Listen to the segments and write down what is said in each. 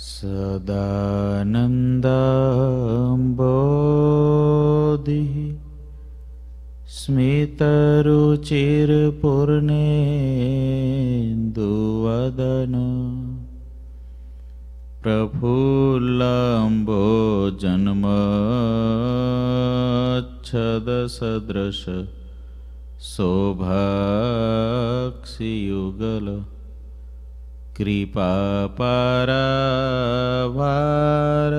सदानन्दम्बोधिः स्मितरुचिरपूर्णेन्दुवदन प्रफुल्लम्बो छदसदृश शोभाक्षियुगल कृपापरवार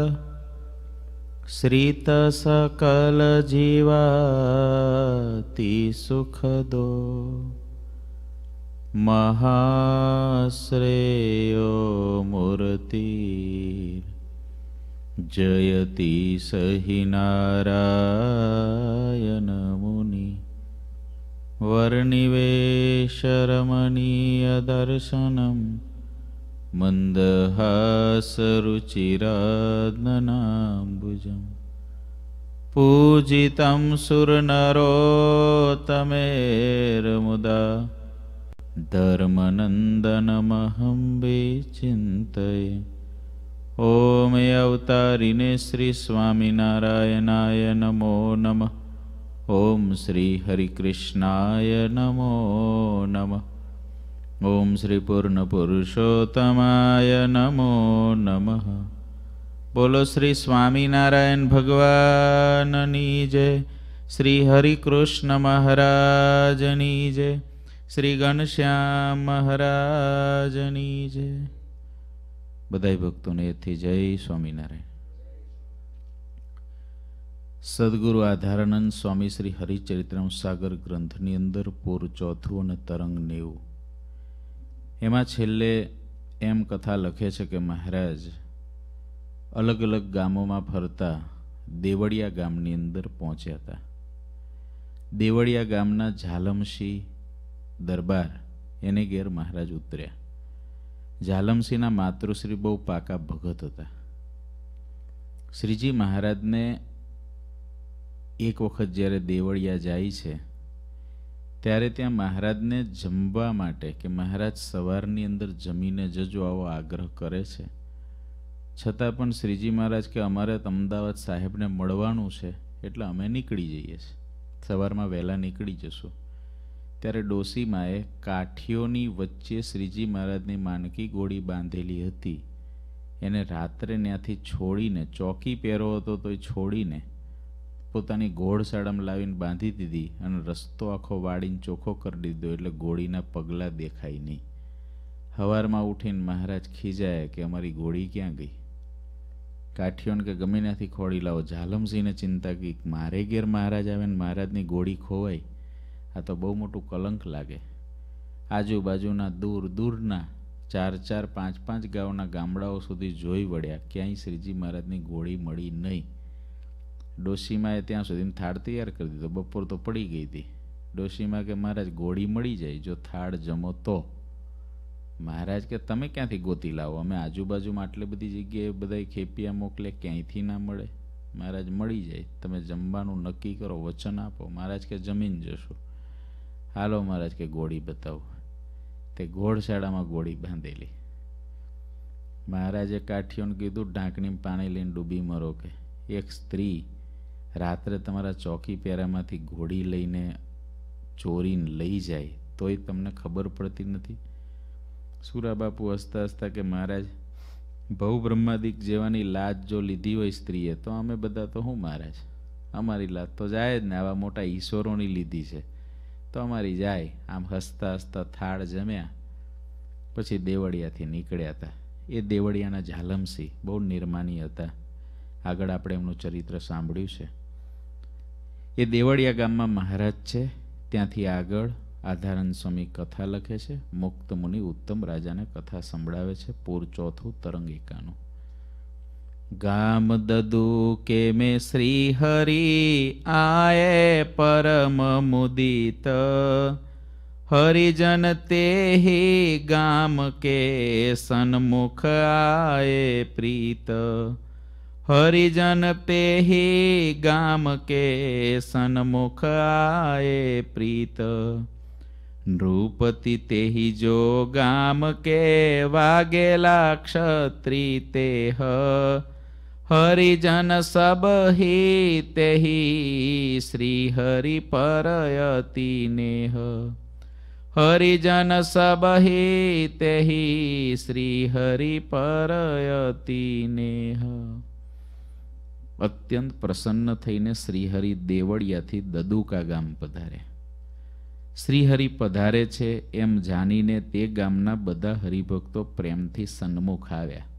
श्रितसकलजीवातिसुखदो सुखदो महाश्रेयो मूर्ति जयति स हि नारायणमुनि वर्निवेशरमणीयदर्शनम् मन्दहासरुचिराम्बुजं पूजितं सुरनरोतमेर्मुदा धर्मनन्दनमहं विचिन्तये ॐ अवतारिणे श्रीस्वामिनारायणाय नमो नमः ॐ श्रीहरिकृष्णाय नमो नमः ઓમ શ્રી પૂર્ણ પુરુષોત્તમાય નમો નમઃ બોલો શ્રી સ્વામિનારાયણ ભગવાનની જય શ્રી હરિકૃષ્ણ મહારાજની જય શ્રી ઘનશ્યામ મહારાજની જય બધા ભક્તોને એથી જય સ્વામિનારાયણ સદગુરુ આધારાનંદ સ્વામી શ્રી હરિચરિત્રમ સાગર ગ્રંથની અંદર પૂર ચોથું અને તરંગ નેવું એમાં છેલ્લે એમ કથા લખે છે કે મહારાજ અલગ અલગ ગામોમાં ફરતા દેવળિયા ગામની અંદર પહોંચ્યા હતા દેવળિયા ગામના ઝાલમશી દરબાર એને ઘેર મહારાજ ઉતર્યા ઝાલમશીના માતૃશ્રી બહુ પાકા ભગત હતા શ્રીજી મહારાજને એક વખત જ્યારે દેવળિયા જાય છે ત્યારે ત્યાં મહારાજને જમવા માટે કે મહારાજ સવારની અંદર જમીને જજો આવો આગ્રહ કરે છે છતાં પણ શ્રીજી મહારાજ કે અમારે અમદાવાદ સાહેબને મળવાનું છે એટલે અમે નીકળી જઈએ છીએ સવારમાં વહેલા નીકળી જશું ત્યારે ડોસીમાએ કાઠીઓની વચ્ચે શ્રીજી મહારાજની માનકી ગોળી બાંધેલી હતી એને રાત્રે ત્યાંથી છોડીને ચોકી પહેરો હતો તો એ છોડીને પોતાની ઘોડ સાડમ લાવીને બાંધી દીધી અને રસ્તો આખો વાળીને ચોખ્ખો કરી દીધો એટલે ઘોડીના પગલાં દેખાય નહીં હવારમાં ઉઠીને મહારાજ ખીજાય કે અમારી ઘોડી ક્યાં ગઈ કાઠિયોને કે ગમે ત્યાંથી ખોડી લાવો ઝાલમસિંહને ચિંતા કરી મારે ઘેર મહારાજ આવે ને મહારાજની ઘોડી ખોવાય આ તો બહુ મોટું કલંક લાગે આજુબાજુના દૂર દૂરના ચાર ચાર પાંચ પાંચ ગામના ગામડાઓ સુધી જોઈ વળ્યા ક્યાંય શ્રીજી મહારાજની ઘોડી મળી નહીં ડોશીમાએ ત્યાં સુધીમાં થાળ તૈયાર કરી દીધો બપોર તો પડી ગઈ હતી ડોશીમાં કે મહારાજ ગોળી મળી જાય જો થાળ જમો તો મહારાજ કે તમે ક્યાંથી ગોતી લાવો અમે આજુબાજુમાં આટલી બધી જગ્યાએ બધા ખેપિયા મોકલે ક્યાંયથી ના મળે મહારાજ મળી જાય તમે જમવાનું નક્કી કરો વચન આપો મહારાજ કે જમીન જશો હાલો મહારાજ કે ગોળી બતાવો તે ઘોડશાળામાં ગોળી બાંધેલી મહારાજે કાઠિયોને કીધું ઢાંકણી પાણી લઈને ડૂબી મરો કે એક સ્ત્રી રાત્રે તમારા ચોકી પહેરામાંથી ઘોડી લઈને ચોરીને લઈ જાય તોય તમને ખબર પડતી નથી સુરાબાપુ હસતા હસતા કે મહારાજ ભવ બ્રહ્માદિક જેવાની લાજ જો લીધી હોય સ્ત્રીએ તો અમે બધા તો શું મહારાજ અમારી લાજ તો જાય જ ને આવા મોટા ઈશ્વરોની લીધી છે તો અમારી જાય આમ હસતા હસતા થાળ જમ્યા પછી દેવળિયાથી નીકળ્યા હતા એ દેવળિયાના ઝાલમસિંહ બહુ નિર્માની હતા આગળ આપણે એમનું ચરિત્ર સાંભળ્યું છે એ દેવળિયા ગામમાં મહારાજ છે ત્યાંથી આગળ આધારન સ્વામી કથા લખે છે મુક્ત મુનિ ઉત્તમ રાજાને કથા સંભળાવે છે પૂર ચોથું તરંગિકાનું ગામ દદુ કે મે શ્રી હરિ આયે પરમ મુદિત હરિજન તેહિ ગામ કે સન્મુખ આયે પ્રીત હરિજન પેહી ગામ કે સન્મુખ આએ પ્રીત નૃપતિ તેહી જો ગામ કે વાગેલા ક્ષત્રી તેહ હરિજન સબહી તેહી શ્રી હરિ પરયતિ નેહ હરિજન સબહી તેહી શ્રી હરિ પરયતિ નેહ અત્યંત પ્રસન્ન થઈને શ્રીહરિ દેવળિયાથી દદુકા ગામ પધાર્યા શ્રીહરિ પધારે છે એમ જાણીને તે ગામના બધા હરિભક્તો પ્રેમથી સન્મુખ આવ્યા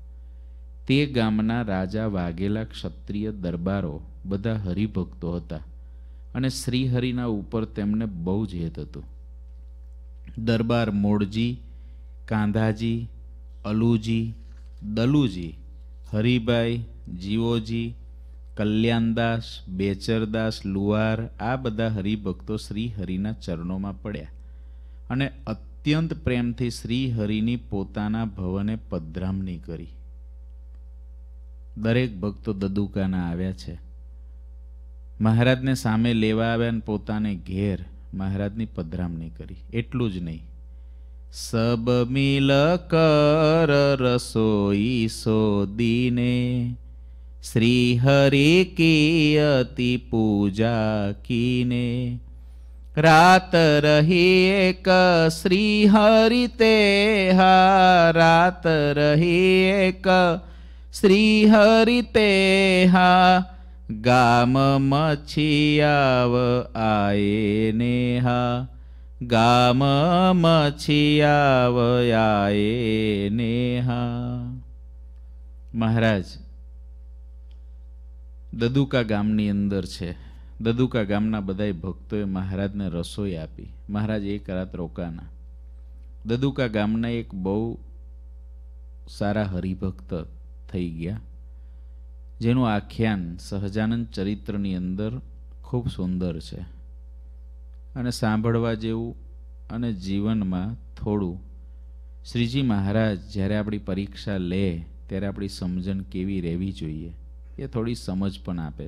તે ગામના રાજા વાઘેલા ક્ષત્રિય દરબારો બધા હરિભક્તો હતા અને શ્રીહરિના ઉપર તેમને બહુ જ હેત હતું દરબાર મોડજી કાંધાજી અલુજી દલુજી હરિભાઈ જીવોજી કલ્યાણદાસ બેચરદાસ લુવાર આ બધા હરિભક્તો શ્રી હરિના ચરણોમાં પડ્યા અને અત્યંત પ્રેમથી શ્રી હરિની પોતાના ભવને પધરામણી કરી દરેક ભક્તો દદુકાના આવ્યા છે મહારાજને સામે લેવા આવ્યા અને પોતાને ઘેર મહારાજની પધરામણી કરી એટલું જ નહીં સબ મિલ કર રસોઈ સોદીને શ્રી હરે કે પૂજા કીને રાત રહી એક શ્રી હરિ તે હા રાત રહી એક શ્રી હરિ તે હા ગામ મછિયાવ આયે નેહા ગામ મછિયાવ આયે નેહા મહારાજ દદુકા ગામની અંદર છે દદુકા ગામના બધાય ભક્તોએ મહારાજને રસોઈ આપી મહારાજ એક રાત રોકાના દદુકા ગામના એક બહુ સારા હરિભક્ત થઈ ગયા જેનું આખ્યાન સહજાનંદ ચરિત્રની અંદર ખૂબ સુંદર છે અને સાંભળવા જેવું અને જીવનમાં થોડું શ્રીજી મહારાજ જ્યારે આપણી પરીક્ષા લે ત્યારે આપણી સમજણ કેવી રહેવી જોઈએ એ થોડી સમજ પણ આપે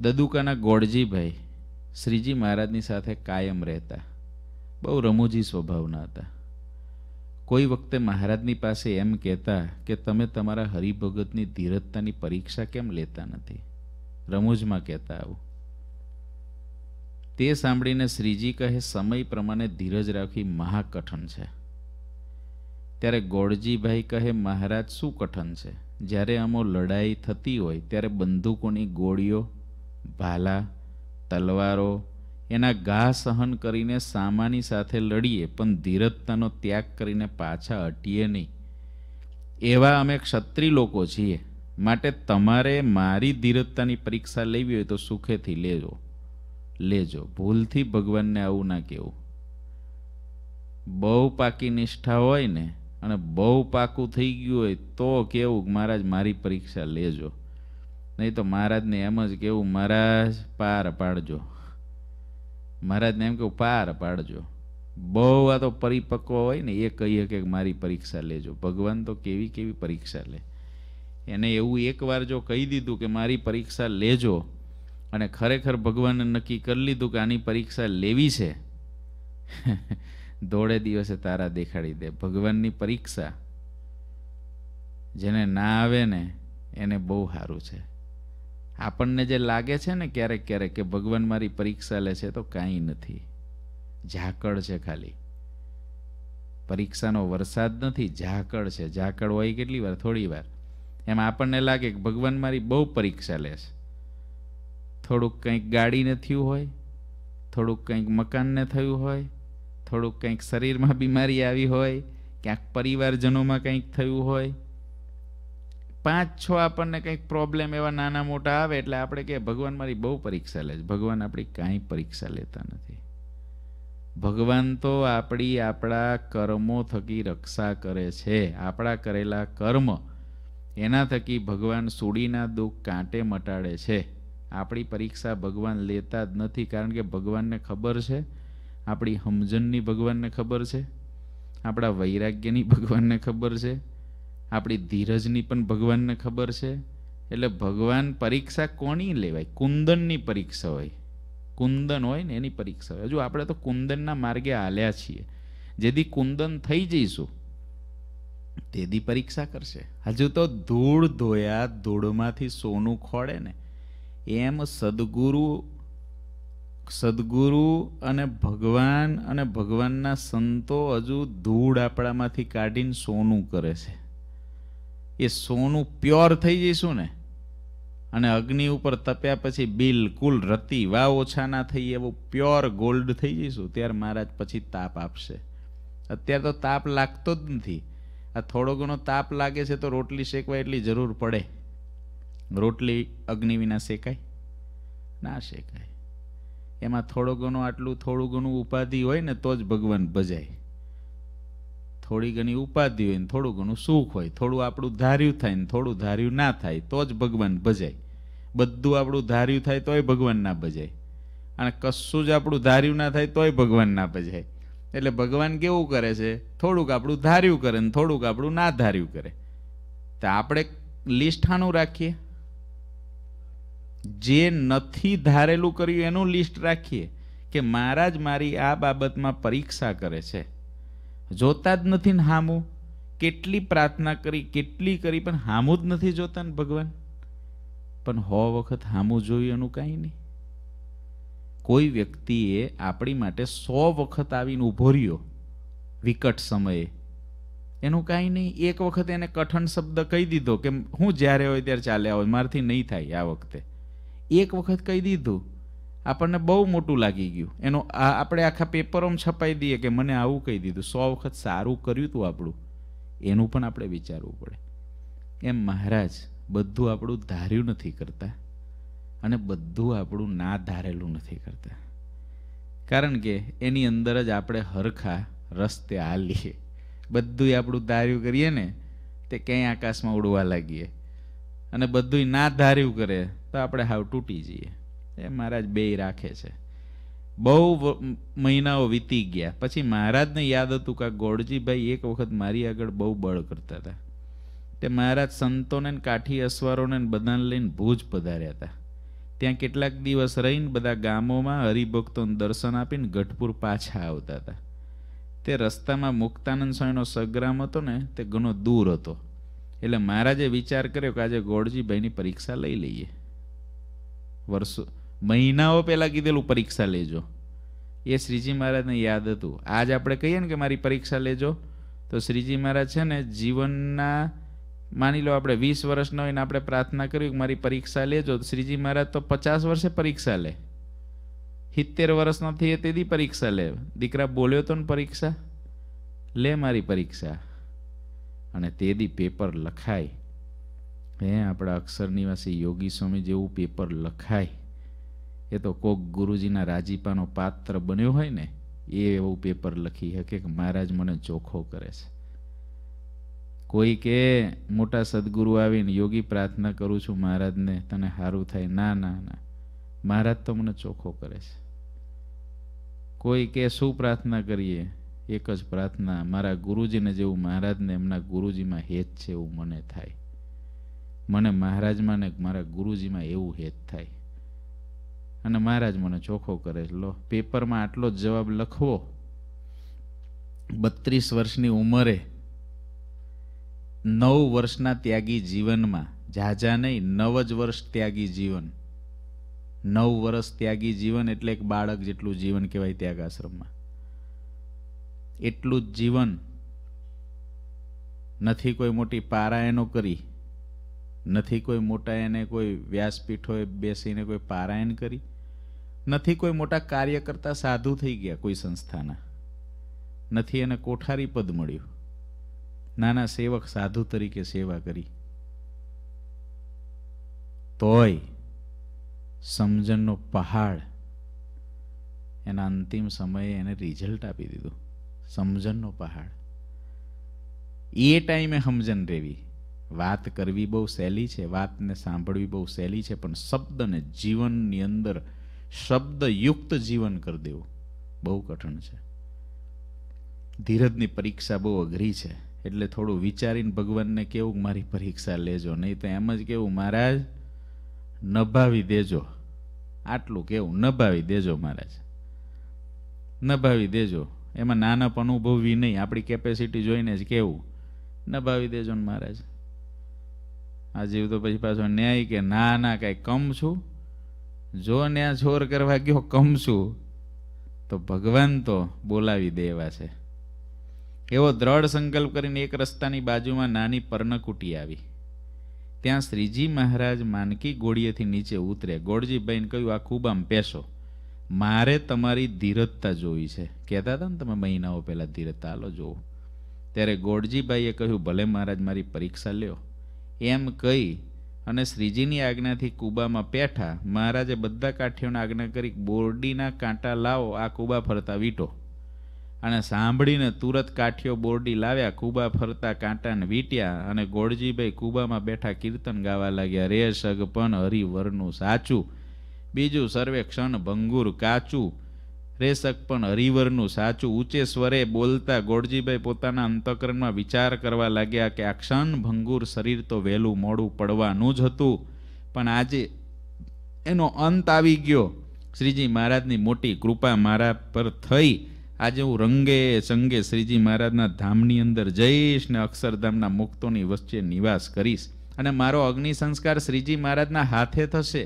છે દદુકાના ગોળજીભાઈ શ્રીજી મહારાજની સાથે કાયમ રહેતા બહુ રમૂજી સ્વભાવના હતા કોઈ વખતે મહારાજની પાસે એમ કહેતા કે તમે તમારા હરિભગતની ધીરજતાની પરીક્ષા કેમ લેતા નથી રમૂજમાં કહેતા આવું તે સાંભળીને શ્રીજી કહે સમય પ્રમાણે ધીરજ રાખવી મહાકઠન છે ત્યારે ગોળજીભાઈ કહે મહારાજ શું કઠન છે જ્યારે આમો લડાઈ થતી હોય ત્યારે બંદૂકોની ગોળીઓ ભાલા તલવારો એના ઘા સહન કરીને સામાની સાથે લડીએ પણ ધીરજતાનો ત્યાગ કરીને પાછા હટીએ નહીં એવા અમે ક્ષત્રિય લોકો છીએ માટે તમારે મારી ધીરજતાની પરીક્ષા લેવી હોય તો સુખેથી લેજો લેજો ભૂલથી ભગવાનને આવું ના કહેવું બહુ પાકી નિષ્ઠા હોય ને અને બહુ પાકું થઈ ગયું હોય તો કેવું મહારાજ મારી પરીક્ષા લેજો નહીં તો મહારાજને એમ જ કેવું મહારાજ પાર પાડજો મહારાજને એમ કેવું પાર પાડજો બહુ આ તો પરિપક્વ હોય ને એ કહીએ કે મારી પરીક્ષા લેજો ભગવાન તો કેવી કેવી પરીક્ષા લે એને એવું એકવાર જો કહી દીધું કે મારી પરીક્ષા લેજો અને ખરેખર ભગવાને નક્કી કરી લીધું કે આની પરીક્ષા લેવી છે દોડે દિવસે તારા દેખાડી દે ભગવાનની પરીક્ષા જેને ના આવે ને એને બહુ સારું છે આપણને જે લાગે છે ને ક્યારેક ક્યારેક કે ભગવાન મારી પરીક્ષા લે છે તો કાંઈ નથી ઝાકળ છે ખાલી પરીક્ષાનો વરસાદ નથી ઝાકળ છે ઝાકળ હોય કેટલી વાર થોડી વાર એમ આપણને લાગે કે ભગવાન મારી બહુ પરીક્ષા લે છે થોડુંક કંઈક ગાડીને થયું હોય થોડુંક કંઈક મકાનને થયું હોય થોડુંક કંઈક શરીરમાં બીમારી આવી હોય ક્યાંક પરિવારજનોમાં કંઈક થયું હોય પાંચ છ આપણને કંઈક પ્રોબ્લેમ એવા નાના મોટા આવે એટલે આપણે કે ભગવાન મારી બહુ પરીક્ષા લે છે ભગવાન આપણી કાંઈ પરીક્ષા લેતા નથી ભગવાન તો આપણી આપણા કર્મો થકી રક્ષા કરે છે આપણા કરેલા કર્મ એના થકી ભગવાન સૂડીના દુઃખ કાંટે મટાડે છે આપણી પરીક્ષા ભગવાન લેતા જ નથી કારણ કે ભગવાનને ખબર છે આપણી હમજનની ભગવાનને ખબર છે આપણા વૈરાગ્યની ભગવાનને ખબર છે આપણી ધીરજની પણ ભગવાનને ખબર છે એટલે ભગવાન પરીક્ષા કોની લેવાય કુંદનની પરીક્ષા હોય કુંદન હોય ને એની પરીક્ષા હોય હજુ આપણે તો કુંદનના માર્ગે હાલ્યા છીએ જેથી કુંદન થઈ જઈશું તેદી પરીક્ષા કરશે હજુ તો ધૂળ ધોયા ધૂળમાંથી સોનું ખોળે ને એમ સદગુરુ સદગુરુ અને ભગવાન અને ભગવાનના સંતો હજુ ધૂળ આપણામાંથી કાઢીને સોનું કરે છે એ સોનું પ્યોર થઈ જઈશું ને અને અગ્નિ ઉપર તપ્યા પછી બિલકુલ રતી વા ઓછા ના થઈ એવું પ્યોર ગોલ્ડ થઈ જઈશું ત્યારે મહારાજ પછી તાપ આપશે અત્યારે તો તાપ લાગતો જ નથી આ થોડો ઘણો તાપ લાગે છે તો રોટલી શેકવા એટલી જરૂર પડે રોટલી અગ્નિ વિના શેકાય ના શેકાય એમાં થોડો ઘણો આટલું થોડું ઘણું ઉપાધિ હોય ને તો જ ભગવાન ભજાય થોડી ઘણી ઉપાધિ હોય ને થોડું ઘણું સુખ હોય થોડું આપણું ધાર્યું થાય ને થોડું ધાર્યું ના થાય તો જ ભગવાન ભજાય બધું આપણું ધાર્યું થાય તોય ભગવાન ના ભજાય અને કશું જ આપણું ધાર્યું ના થાય તોય ભગવાન ના ભજાય એટલે ભગવાન કેવું કરે છે થોડુંક આપણું ધાર્યું કરે ને થોડુંક આપણું ના ધાર્યું કરે તો આપણે લિસ્ટ આનું રાખીએ જે નથી ધારેલું કર્યું એનું લિસ્ટ રાખીએ કે મહારાજ મારી આ બાબતમાં પરીક્ષા કરે છે જોતા જ નથી ને હામું કેટલી પ્રાર્થના કરી કેટલી કરી પણ હામું જ નથી જોતા ને ભગવાન પણ હો વખત હામું જોયું એનું કાંઈ નહીં કોઈ વ્યક્તિએ આપણી માટે સો વખત આવીને ઊભો રહ્યો વિકટ સમયે એનું કાંઈ નહીં એક વખત એને કઠણ શબ્દ કહી દીધો કે હું જ્યારે હોય ત્યારે ચાલ્યા હોય મારાથી નહીં થાય આ વખતે એક વખત કહી દીધું આપણને બહુ મોટું લાગી ગયું એનો આ આપણે આખા પેપરોમાં છપાઈ દઈએ કે મને આવું કહી દીધું સો વખત સારું કર્યું હતું આપણું એનું પણ આપણે વિચારવું પડે એમ મહારાજ બધું આપણું ધાર્યું નથી કરતા અને બધું આપણું ના ધારેલું નથી કરતા કારણ કે એની અંદર જ આપણે હરખા રસ્તે હાલીએ બધુંય આપણું ધાર્યું કરીએ ને તે ક્યાંય આકાશમાં ઉડવા લાગીએ અને બધુંય ના ધાર્યું કરે તો આપણે હાવ તૂટી જઈએ એ મહારાજ બે રાખે છે બહુ મહિનાઓ વીતી ગયા પછી મહારાજને યાદ હતું કે ગોળજીભાઈ એક વખત મારી આગળ બહુ બળ કરતા હતા તે મહારાજ સંતોને કાઠી અસવારોને બધાને લઈને ભુજ પધાર્યા હતા ત્યાં કેટલાક દિવસ રહીને બધા ગામોમાં હરિભક્તોને દર્શન આપીને ગઢપુર પાછા આવતા હતા તે રસ્તામાં મુક્તાનંદ સ્વામીનો સંગ્રામ હતો ને તે ઘણો દૂર હતો એટલે મહારાજે વિચાર કર્યો કે આજે ગોળજીભાઈની પરીક્ષા લઈ લઈએ વર્ષો મહિનાઓ પહેલાં કીધેલું પરીક્ષા લેજો એ શ્રીજી મહારાજને યાદ હતું આજ આપણે કહીએ ને કે મારી પરીક્ષા લેજો તો શ્રીજી મહારાજ છે ને જીવનના માની લો આપણે વીસ વર્ષના હોય ને આપણે પ્રાર્થના કરી કે મારી પરીક્ષા લેજો શ્રીજી મહારાજ તો પચાસ વર્ષે પરીક્ષા લે સિત્તેર વર્ષનો થઈએ તેથી પરીક્ષા લે દીકરા બોલ્યો તો ને પરીક્ષા લે મારી પરીક્ષા અને તે દી પેપર લખાય હે આપણા અક્ષર નિવાસી યોગી સ્વામી જેવું પેપર લખાય એ તો કોક ગુરુજીના રાજીપાનો પાત્ર બન્યો હોય ને એ એવું પેપર લખી શકે કે મહારાજ મને ચોખ્ખો કરે છે કોઈ કે મોટા સદગુરુ આવીને યોગી પ્રાર્થના કરું છું મહારાજને તને સારું થાય ના ના ના મહારાજ તો મને ચોખ્ખો કરે છે કોઈ કે શું પ્રાર્થના કરીએ એક જ પ્રાર્થના મારા ગુરુજીને જેવું મહારાજને એમના ગુરુજીમાં હેત છે એવું મને થાય મને મહારાજમાં ને મારા ગુરુજીમાં એવું હેત થાય અને મહારાજ મને ચોખ્ખો કરે લો પેપરમાં આટલો જ જવાબ લખવો બત્રીસ વર્ષની ઉંમરે નવ વર્ષના ત્યાગી જીવનમાં ઝાઝા નહીં નવ જ વર્ષ ત્યાગી જીવન નવ વર્ષ ત્યાગી જીવન એટલે એક બાળક જેટલું જીવન કહેવાય ત્યાગ આશ્રમમાં એટલું જ જીવન નથી કોઈ મોટી પારાયણો કરી નથી કોઈ મોટા એને કોઈ વ્યાસપીઠોએ બેસીને કોઈ પારાયણ કરી નથી કોઈ મોટા કાર્ય કરતા સાધુ થઈ ગયા કોઈ સંસ્થાના નથી એને કોઠારી પદ મળ્યું નાના સેવક સાધુ તરીકે સેવા કરી તોય સમજણનો પહાડ એના અંતિમ સમયે એને રિઝલ્ટ આપી દીધું સમજણનો પહાડ એ ટાઈમે સમજણ રેવી વાત કરવી બહુ સહેલી છે વાતને સાંભળવી બહુ સહેલી છે પણ શબ્દને જીવનની અંદર શબ્દયુક્ત જીવન કરી દેવું બહુ કઠણ છે ધીરજની પરીક્ષા બહુ અઘરી છે એટલે થોડું વિચારીને ભગવાનને કેવું મારી પરીક્ષા લેજો નહીં તો એમ જ કેવું મહારાજ નભાવી દેજો આટલું કેવું નભાવી દેજો મહારાજ નભાવી દેજો એમાં નાનપ અનુભવવી નહીં આપણી કેપેસિટી જોઈને જ કેવું નભાવી દેજો ને મહારાજ આ જીવ તો પછી પાછો ન્યાય કે ના ના કાંઈ કમ છું જો ન્યા છોર કરવા ગયો કમ છું તો ભગવાન તો બોલાવી દેવા છે એવો દ્રઢ સંકલ્પ કરીને એક રસ્તાની બાજુમાં નાની પર્ણકુટી આવી ત્યાં શ્રીજી મહારાજ માનકી ગોળીએથી નીચે ઉતરે ગોળજીભાઈને કહ્યું આ ખૂબ આમ પેશો મારે તમારી ધીરજતા જોવી છે કહેતા હતા ને તમે મહિનાઓ પહેલાં ધીરજતા હાલો જોવો ત્યારે ગોળજીભાઈએ કહ્યું ભલે મહારાજ મારી પરીક્ષા લ્યો એમ કહી અને શ્રીજીની આજ્ઞાથી કૂબામાં પેઠા મહારાજે બધા કાઠીઓને આજ્ઞા કરી બોરડીના કાંટા લાવો આ કૂબા ફરતા વીંટો અને સાંભળીને તુરત કાઠીઓ બોરડી લાવ્યા કૂબા ફરતા કાંટાને વીટ્યા અને ગોળજીભાઈ કૂબામાં બેઠા કીર્તન ગાવા લાગ્યા રે સગપન હરિવરનું સાચું બીજું સર્વેક્ષણ ભંગુર કાચું રેશક પણ હરિવરનું સાચું ઊંચે સ્વરે બોલતા ગોળજીભાઈ પોતાના અંતકરણમાં વિચાર કરવા લાગ્યા કે આ ક્ષણ ભંગુર શરીર તો વહેલું મોડું પડવાનું જ હતું પણ આજે એનો અંત આવી ગયો શ્રીજી મહારાજની મોટી કૃપા મારા પર થઈ આજે હું રંગે સંગે શ્રીજી મહારાજના ધામની અંદર જઈશ ને અક્ષરધામના મુક્તોની વચ્ચે નિવાસ કરીશ અને મારો અગ્નિ સંસ્કાર શ્રીજી મહારાજના હાથે થશે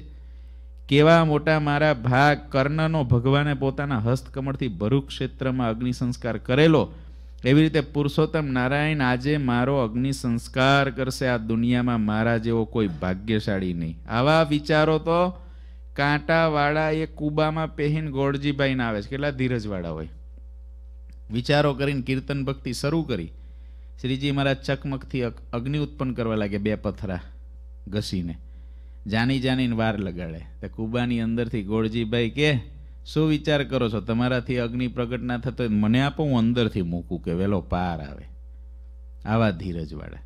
કેવા મોટા મારા ભાગ કર્ણનો ભગવાને પોતાના હસ્તકમળથી ભરૂક્ષેત્રમાં અગ્નિ સંસ્કાર કરેલો એવી રીતે પુરુષોત્તમ નારાયણ આજે મારો અગ્નિસંસ્કાર કરશે આ દુનિયામાં મારા જેવો કોઈ ભાગ્યશાળી નહીં આવા વિચારો તો કાંટાવાળા એ કુબામાં પહેન ગોળજીભાઈને આવે છે કેટલા ધીરજવાળા હોય વિચારો કરીને કીર્તન ભક્તિ શરૂ કરી શ્રીજી મારા ચકમકથી અગ્નિ ઉત્પન્ન કરવા લાગે બે પથરા ઘસીને જાની જાનીને વાર લગાડે તો કુબાની અંદરથી ગોળજીભાઈ કે શું વિચાર કરો છો તમારાથી અગ્નિ પ્રગટ ના થતો મને આપો હું અંદરથી મૂકું કે વહેલો પાર આવે આવા ધીરજવાળા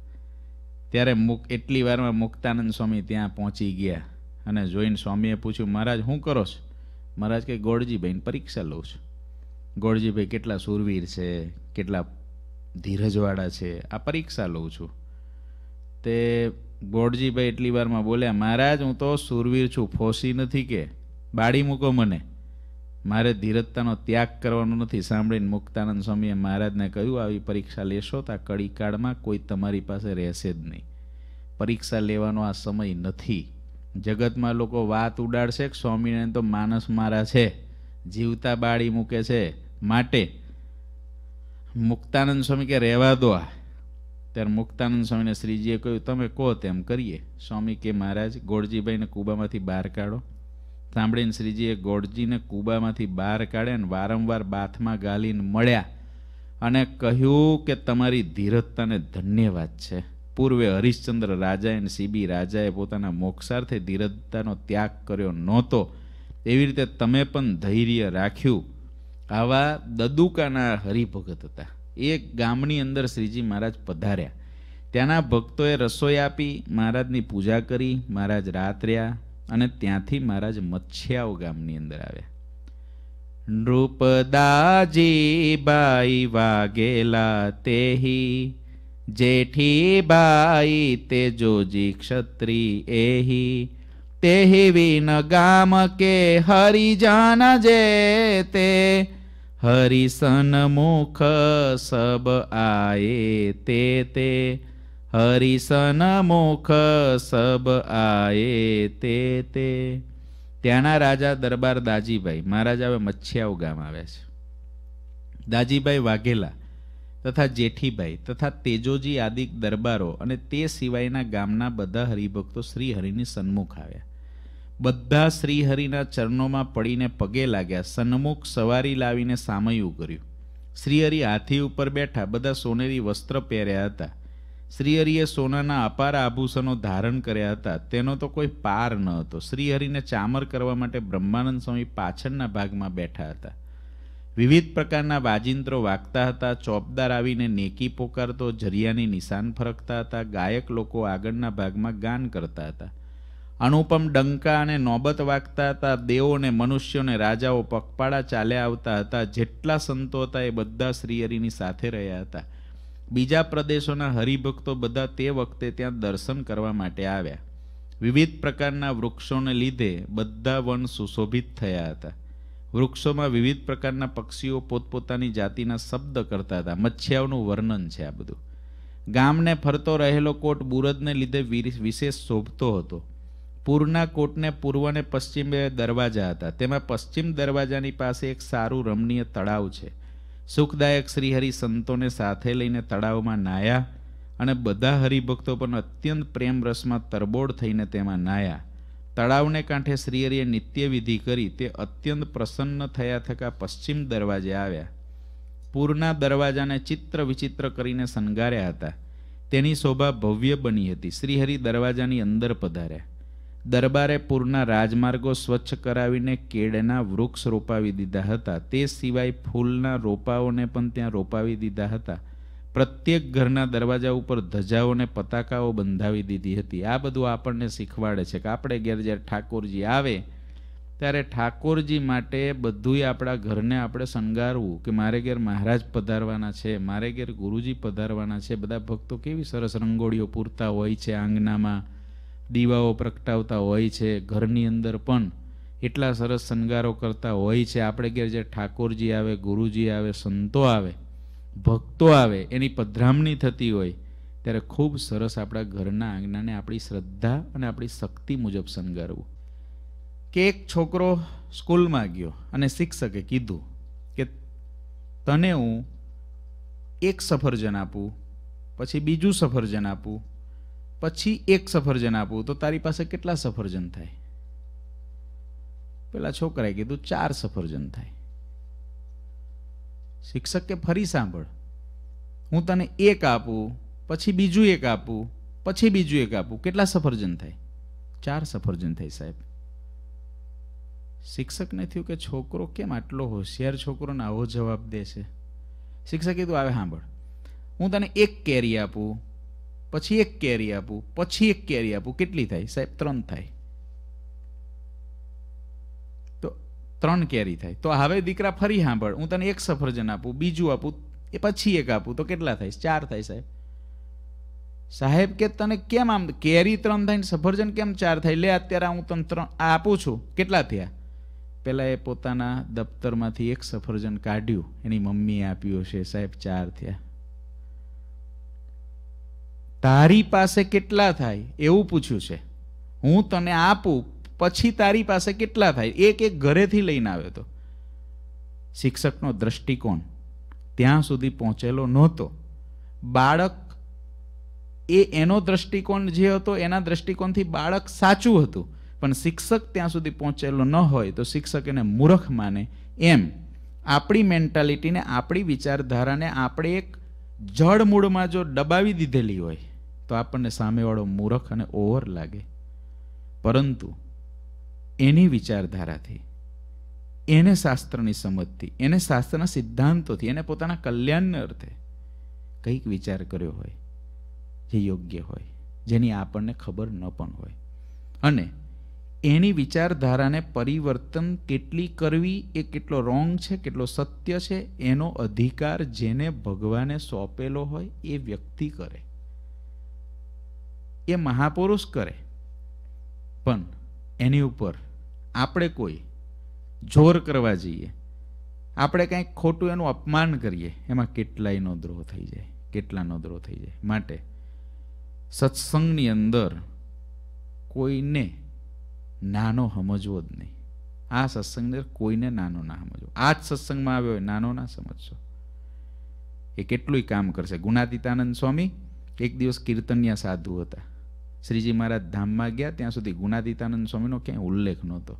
ત્યારે મુક એટલી વારમાં મુક્તાનંદ સ્વામી ત્યાં પહોંચી ગયા અને જોઈને સ્વામીએ પૂછ્યું મહારાજ શું કરો છો મહારાજ કે ગોળજીભાઈને પરીક્ષા લઉં છું ગોળજીભાઈ કેટલા સુરવીર છે કેટલા ધીરજવાળા છે આ પરીક્ષા લઉં છું તે ગોડજીભાઈ એટલી વારમાં બોલ્યા મહારાજ હું તો સુરવીર છું ફોસી નથી કે બાળી મૂકો મને મારે ધીરજતાનો ત્યાગ કરવાનો નથી સાંભળીને મુક્તાનંદ સ્વામીએ મહારાજને કહ્યું આવી પરીક્ષા લેશો તો આ કડીકાળમાં કોઈ તમારી પાસે રહેશે જ નહીં પરીક્ષા લેવાનો આ સમય નથી જગતમાં લોકો વાત ઉડાડશે કે સ્વામિનારાયણ તો માનસ મારા છે જીવતા બાળી મૂકે છે માટે મુક્તાનંદ સ્વામી કે રહેવા દો આ ત્યારે મુક્તાનંદ સ્વામીને શ્રીજીએ કહ્યું તમે કહો તેમ કરીએ સ્વામી કે મહારાજ ગોળજીભાઈને કૂબામાંથી બહાર કાઢો સાંભળીને શ્રીજીએ ગોળજીને કુબામાંથી બહાર કાઢ્યા અને વારંવાર બાથમાં ગાલીને મળ્યા અને કહ્યું કે તમારી ધીરજતાને ધન્યવાદ છે પૂર્વે હરિશ્ચંદ્ર રાજાએ અને સીબી રાજાએ પોતાના મોક્ષાર્થે ધીરજતાનો ત્યાગ કર્યો નહોતો એવી રીતે તમે પણ ધૈર્ય રાખ્યું આવા દદુકાના હરિભગત હતા એ ગામની અંદર શ્રીજી મહારાજ પધાર્યા ત્યાંના ભક્તોએ રસોઈ આપી મહારાજની પૂજા કરી મહારાજ રાત રહ્યા અને ત્યાંથી મહારાજ મચ્છિયાઓ ગામની અંદર આવ્યા નૃપદાજી બાઈ વાગેલા તેહી જેઠી બાઈ તેજોજી ક્ષત્રી એહી તેહી વિન ગામ કે હરિજન જે તે हरिसन मुख सब આયે તે તે હરિસન મુખ સબ આયે તે તે ત્યાંના રાજા દરબાર દાજીભાઈ મહારાજ હવે મચ્છિયાઉ ગામ આવ્યા છે દાજીભાઈ વાઘેલા તથા જેઠીભાઈ તથા તેજોજી આદિક દરબારો અને તે સિવાયના ગામના બધા હરિભક્તો શ્રી હરિની સન્મુખ આવ્યા બધા શ્રીહરિના ચરણોમાં પડીને પગે લાગ્યા સન્મુખ સવારી લાવીને સામયું કર્યું શ્રીહરિ હાથી ઉપર બેઠા બધા સોનેરી વસ્ત્ર પહેર્યા હતા શ્રીહરિએ સોનાના અપાર આભૂષણો ધારણ કર્યા હતા તેનો તો કોઈ પાર ન હતો શ્રીહરિને ચામર કરવા માટે બ્રહ્માનંદ સ્વામી પાછળના ભાગમાં બેઠા હતા વિવિધ પ્રકારના વાજિંત્રો વાગતા હતા ચોપદાર આવીને નેકી પોકારતો જરિયાની નિશાન ફરકતા હતા ગાયક લોકો આગળના ભાગમાં ગાન કરતા હતા અનુપમ ડંકા અને નોબત વાગતા હતા દેવોને મનુષ્યોને રાજાઓ પગપાળા ચાલ્યા આવતા હતા જેટલા સંતો હતા એ બધા શ્રીહરિની સાથે રહ્યા હતા બીજા પ્રદેશોના હરિભક્તો બધા તે વખતે ત્યાં દર્શન કરવા માટે આવ્યા વિવિધ પ્રકારના વૃક્ષોને લીધે બધા વન સુશોભિત થયા હતા વૃક્ષોમાં વિવિધ પ્રકારના પક્ષીઓ પોતપોતાની જાતિના શબ્દ કરતા હતા મચ્છિયાઓનું વર્ણન છે આ બધું ગામને ફરતો રહેલો કોટ બુરદને લીધે વિશેષ શોભતો હતો પૂરના કોટને પૂર્વ અને પશ્ચિમે દરવાજા હતા તેમાં પશ્ચિમ દરવાજાની પાસે એક સારું રમણીય તળાવ છે સુખદાયક શ્રીહરિ સંતોને સાથે લઈને તળાવમાં નાયા અને બધા હરિભક્તો પણ અત્યંત પ્રેમ રસમાં તરબોળ થઈને તેમાં નાયા તળાવને કાંઠે શ્રીહરિએ નિત્ય વિધિ કરી તે અત્યંત પ્રસન્ન થયા થકા પશ્ચિમ દરવાજે આવ્યા પૂરના દરવાજાને ચિત્ર વિચિત્ર કરીને શણગાર્યા હતા તેની શોભા ભવ્ય બની હતી શ્રીહરિ દરવાજાની અંદર પધાર્યા દરબારે પૂરના રાજમાર્ગો સ્વચ્છ કરાવીને કેળના વૃક્ષ રોપાવી દીધા હતા તે સિવાય ફૂલના રોપાઓને પણ ત્યાં રોપાવી દીધા હતા પ્રત્યેક ઘરના દરવાજા ઉપર ધજાઓને પતાકાઓ બંધાવી દીધી હતી આ બધું આપણને શીખવાડે છે કે આપણે ઘેર જ્યારે ઠાકોરજી આવે ત્યારે ઠાકોરજી માટે બધુંય આપણા ઘરને આપણે શણગારવું કે મારે ઘેર મહારાજ પધારવાના છે મારે ઘેર ગુરુજી પધારવાના છે બધા ભક્તો કેવી સરસ રંગોળીઓ પૂરતા હોય છે આંગણામાં દીવાઓ પ્રગટાવતા હોય છે ઘરની અંદર પણ એટલા સરસ શણગારો કરતા હોય છે આપણે ઘેર જે ઠાકોરજી આવે ગુરુજી આવે સંતો આવે ભક્તો આવે એની પધરામણી થતી હોય ત્યારે ખૂબ સરસ આપણા ઘરના આંગણાને આપણી શ્રદ્ધા અને આપણી શક્તિ મુજબ શણગારવું કે એક છોકરો સ્કૂલમાં ગયો અને શિક્ષકે કીધું કે તને હું એક સફરજન આપું પછી બીજું સફરજન આપું પછી એક સફરજન આપું તો તારી પાસે કેટલા સફરજન થાય પેલા છોકરાએ કીધું ચાર સફરજન થાય શિક્ષકે ફરી સાંભળ હું તને એક આપું પછી બીજું એક આપું પછી બીજું એક આપું કેટલા સફરજન થાય ચાર સફરજન થાય સાહેબ શિક્ષકને થયું કે છોકરો કેમ આટલો હોશિયાર છોકરોને આવો જવાબ દે છે શિક્ષકે કીધું આવે સાંભળ હું તને એક કેરી આપું પછી એક કેરી આપું પછી એક કેરી આપું કેટલી થાય સાહેબ ત્રણ થાય તો ત્રણ કેરી થાય તો હવે દીકરા ફરી સાંભળ હું તને એક સફરજન આપું બીજું આપું એ પછી એક આપું તો કેટલા થાય ચાર થાય સાહેબ સાહેબ કે તને કેમ આમ કેરી ત્રણ થાય ને સફરજન કેમ ચાર થાય લે અત્યારે હું તને ત્રણ આપું છું કેટલા થયા પહેલાં એ પોતાના દફતરમાંથી એક સફરજન કાઢ્યું એની મમ્મીએ આપ્યું છે સાહેબ ચાર થયા તારી પાસે કેટલા થાય એવું પૂછ્યું છે હું તને આપું પછી તારી પાસે કેટલા થાય એક એક ઘરેથી લઈને આવ્યો હતો શિક્ષકનો દ્રષ્ટિકોણ ત્યાં સુધી પહોંચેલો નહોતો બાળક એ એનો દ્રષ્ટિકોણ જે હતો એના દ્રષ્ટિકોણથી બાળક સાચું હતું પણ શિક્ષક ત્યાં સુધી પહોંચેલો ન હોય તો શિક્ષક એને મૂર્ખ માને એમ આપણી મેન્ટાલિટીને આપણી વિચારધારાને આપણે એક જળમૂળમાં જો દબાવી દીધેલી હોય તો આપણને સામેવાળો મૂરખ અને ઓવર લાગે પરંતુ એની વિચારધારાથી એને શાસ્ત્રની સમજથી એને શાસ્ત્રના સિદ્ધાંતોથી એને પોતાના કલ્યાણને અર્થે કંઈક વિચાર કર્યો હોય જે યોગ્ય હોય જેની આપણને ખબર ન પણ હોય અને એની વિચારધારાને પરિવર્તન કેટલી કરવી એ કેટલો રોંગ છે કેટલો સત્ય છે એનો અધિકાર જેને ભગવાને સોંપેલો હોય એ વ્યક્તિ કરે એ મહાપુરુષ કરે પણ એની ઉપર આપણે કોઈ જોર કરવા જઈએ આપણે કંઈક ખોટું એનું અપમાન કરીએ એમાં કેટલાયનો દ્રોહ થઈ જાય કેટલાનો દ્રોહ થઈ જાય માટે સત્સંગની અંદર કોઈને નાનો સમજવો જ નહીં આ સત્સંગને કોઈને નાનો ના સમજવો આ જ સત્સંગમાં આવ્યો હોય નાનો ના સમજશો એ કેટલુંય કામ કરશે ગુણાતીતાનંદ સ્વામી એક દિવસ કીર્તનિયા સાધુ હતા શ્રીજી મહારાજ ધામમાં ગયા ત્યાં સુધી ગુણાતીતાનંદ સ્વામીનો ક્યાંય ઉલ્લેખ નહોતો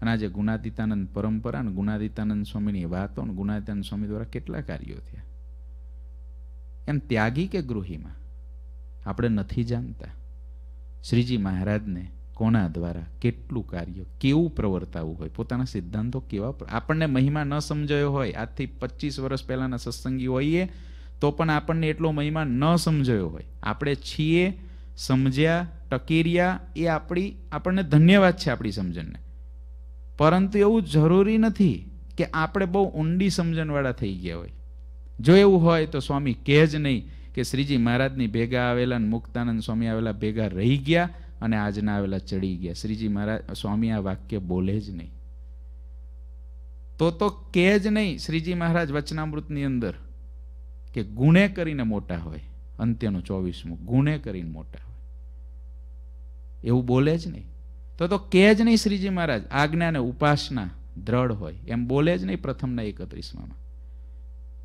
અને આજે ગુણાતીતાનંદ પરંપરા અને ગુણાતીતાનંદ સ્વામીની વાતો અને ગુણાતીતાનંદ સ્વામી દ્વારા કેટલા કાર્યો થયા એમ ત્યાગી કે ગૃહિમાં આપણે નથી જાણતા શ્રીજી મહારાજને કોના દ્વારા કેટલું કાર્ય કેવું પ્રવર્તાવું હોય પોતાના સિદ્ધાંતો કેવા આપણને મહિમા ન સમજાયો હોય આજથી પચીસ વર્ષ પહેલાંના સત્સંગી હોઈએ તો પણ આપણને એટલો મહિમા ન સમજાયો હોય આપણે છીએ સમજ્યા ટકેરિયા એ આપણી આપણને ધન્યવાદ છે આપણી સમજણને પરંતુ એવું જરૂરી નથી કે આપણે બહુ ઊંડી સમજણવાળા થઈ ગયા હોય જો એવું હોય તો સ્વામી કહે જ નહીં કે શ્રીજી મહારાજની ભેગા આવેલા અને મુક્તાનંદ સ્વામી આવેલા ભેગા રહી ગયા અને આજના આવેલા ચડી ગયા શ્રીજી મહારાજ સ્વામી આ વાક્ય બોલે જ નહીં તો તો કે જ નહીં શ્રીજી મહારાજ વચનામૃતની અંદર કે ગુણે કરીને મોટા હોય અંત્યનું ચોવીસમું ગુણે કરીને મોટા હોય એવું બોલે જ નહીં તો તો કે જ નહીં શ્રીજી મહારાજ આજ્ઞા અને ઉપાસના દ્રઢ હોય એમ બોલે જ નહીં પ્રથમના એકત્રીસમાં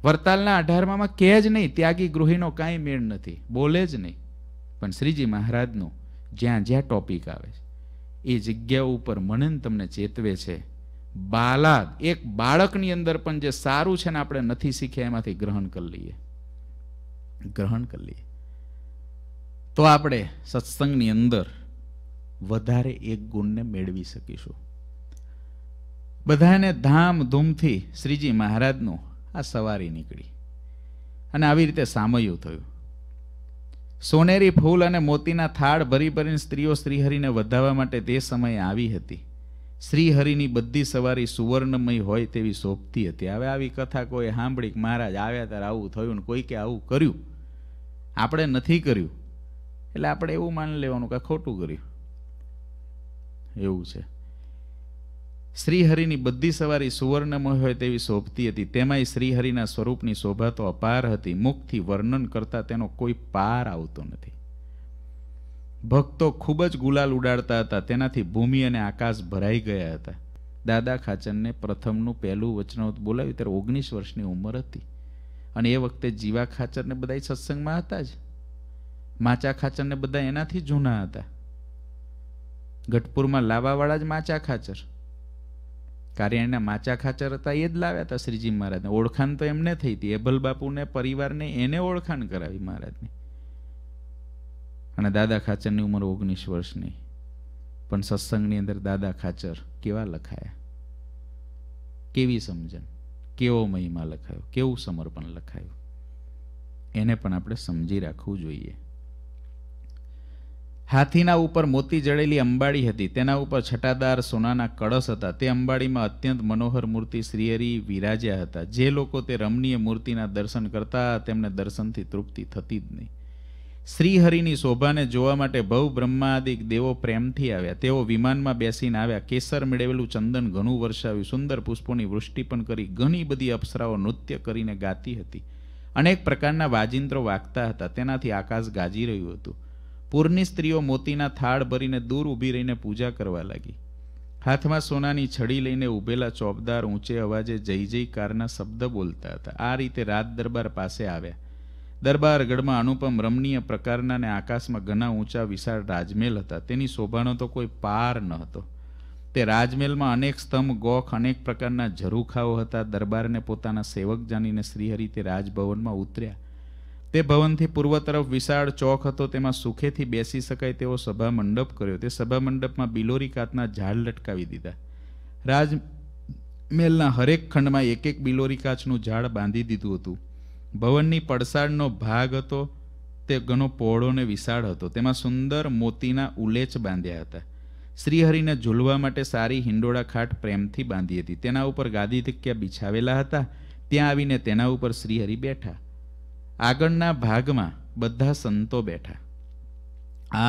વરતાલના અઢારમાં કે જ નહીં ત્યાગી ગૃહિનો કાંઈ મેળ નથી બોલે જ નહીં પણ શ્રીજી મહારાજનું જ્યાં જ્યાં ટોપિક આવે છે એ જગ્યા ઉપર મનન તમને ચેતવે છે બાલાદ એક બાળકની અંદર પણ જે સારું છે ને આપણે નથી શીખ્યા એમાંથી ગ્રહણ કરી લઈએ ગ્રહણ કરી લઈએ તો આપણે સત્સંગની અંદર વધારે એક ગુણને મેળવી શકીશું બધાને ધામધૂમથી શ્રીજી મહારાજનું આ સવારી નીકળી અને આવી રીતે સામયું થયું સોનેરી ફૂલ અને મોતીના થાળ ભરી ભરીને સ્ત્રીઓ શ્રીહરિને વધાવવા માટે તે સમયે આવી હતી શ્રીહરિની બધી સવારી સુવર્ણમય હોય તેવી શોભતી હતી હવે આવી કથા કોઈ સાંભળી કે મહારાજ આવ્યા ત્યારે આવું થયું ને કોઈ કે આવું કર્યું આપણે નથી કર્યું એટલે આપણે એવું માની લેવાનું કે ખોટું કર્યું એવું છે શ્રીહરિની બધી સવારી સુવર્ણમય હોય તેવી શોભતી હતી તેમાંય શ્રીહરિના સ્વરૂપની શોભા તો અપાર હતી મુખથી વર્ણન કરતા તેનો કોઈ પાર આવતો નથી ભક્તો ખૂબ જ ગુલાલ ઉડાડતા હતા તેનાથી ભૂમિ અને આકાશ ભરાઈ ગયા હતા દાદા ખાચનને પ્રથમનું પહેલું વચનાવત બોલાવ્યું ત્યારે ઓગણીસ વર્ષની ઉંમર હતી અને એ વખતે જીવા ખાચરને બધા સત્સંગમાં હતા જ માચા ખાચરને બધા એનાથી જૂના હતા ગઢપુરમાં લાવાવાળા જ માચા ખાચર કારિયાના માચા ખાચર હતા એ જ લાવ્યા હતા શ્રીજી મહારાજને ઓળખાણ તો એમને થઈ હતી એભલ બાપુને પરિવારને એને ઓળખાણ કરાવી મહારાજની અને દાદા ખાચરની ઉંમર ઓગણીસ વર્ષની પણ સત્સંગની અંદર દાદા ખાચર કેવા લખાયા કેવી સમજણ કેવો મહિમા લખાયો કેવું સમર્પણ લખાયું એને પણ આપણે સમજી રાખવું જોઈએ હાથીના ઉપર મોતી જડેલી અંબાડી હતી તેના ઉપર છટાદાર સોનાના કળશ હતા તે અંબાડીમાં અત્યંત મનોહર મૂર્તિ શ્રીહરી વિરાજ્યા હતા જે લોકો તે રમણીય મૂર્તિના દર્શન કરતા તેમને દર્શનથી તૃપ્તિ થતી જ નહીં શ્રીહરિની શોભાને જોવા માટે ભવ બ્રહ્માદિક દેવો પ્રેમથી આવ્યા તેઓ વિમાનમાં બેસીને આવ્યા કેસર મેળવેલું ચંદન ઘણું વર્ષાવ્યું સુંદર પુષ્પોની વૃષ્ટિ પણ કરી ઘણી બધી અપ્સરાઓ નૃત્ય કરીને ગાતી હતી અનેક પ્રકારના વાજિંત્રો વાગતા હતા તેનાથી આકાશ ગાજી રહ્યું હતું પૂરની સ્ત્રીઓ મોતીના થાળ ભરીને દૂર ઊભી રહીને પૂજા કરવા લાગી હાથમાં સોનાની છડી લઈને ઊભેલા ચોપદાર ઊંચે અવાજે જય જયકારના શબ્દ બોલતા હતા આ રીતે રાત દરબાર પાસે આવ્યા દરબારગઢમાં અનુપમ રમણીય પ્રકારના ને આકાશમાં ઘણા ઊંચા વિશાળ રાજમહેલ હતા તેની શોભાનો તો કોઈ પાર ન હતો તે રાજમહેલમાં અનેક સ્તંભ ગોખ અનેક પ્રકારના ઝરૂખાઓ હતા દરબારને પોતાના સેવક જાણીને શ્રીહરિ તે રાજભવનમાં ઉતર્યા તે ભવનથી પૂર્વ તરફ વિશાળ ચોક હતો તેમાં સુખેથી બેસી શકાય તેવો સભા મંડપ કર્યો તે સભા મંડપમાં બિલોરી કાતના ઝાડ લટકાવી દીધા રાજ મહેલના હરેક ખંડમાં એક એક બિલોરી કાચનું ઝાડ બાંધી દીધું હતું ભવનની પડસાળનો ભાગ હતો તે ઘણો પહોળો ને વિશાળ હતો તેમાં સુંદર મોતીના ઉલેચ બાંધ્યા હતા શ્રીહરિને ઝૂલવા માટે સારી હિંડોળા ખાટ પ્રેમથી બાંધી હતી તેના ઉપર ગાદી તક્યા બિછાવેલા હતા ત્યાં આવીને તેના ઉપર શ્રીહરિ બેઠા આગળના ભાગમાં બધા સંતો બેઠા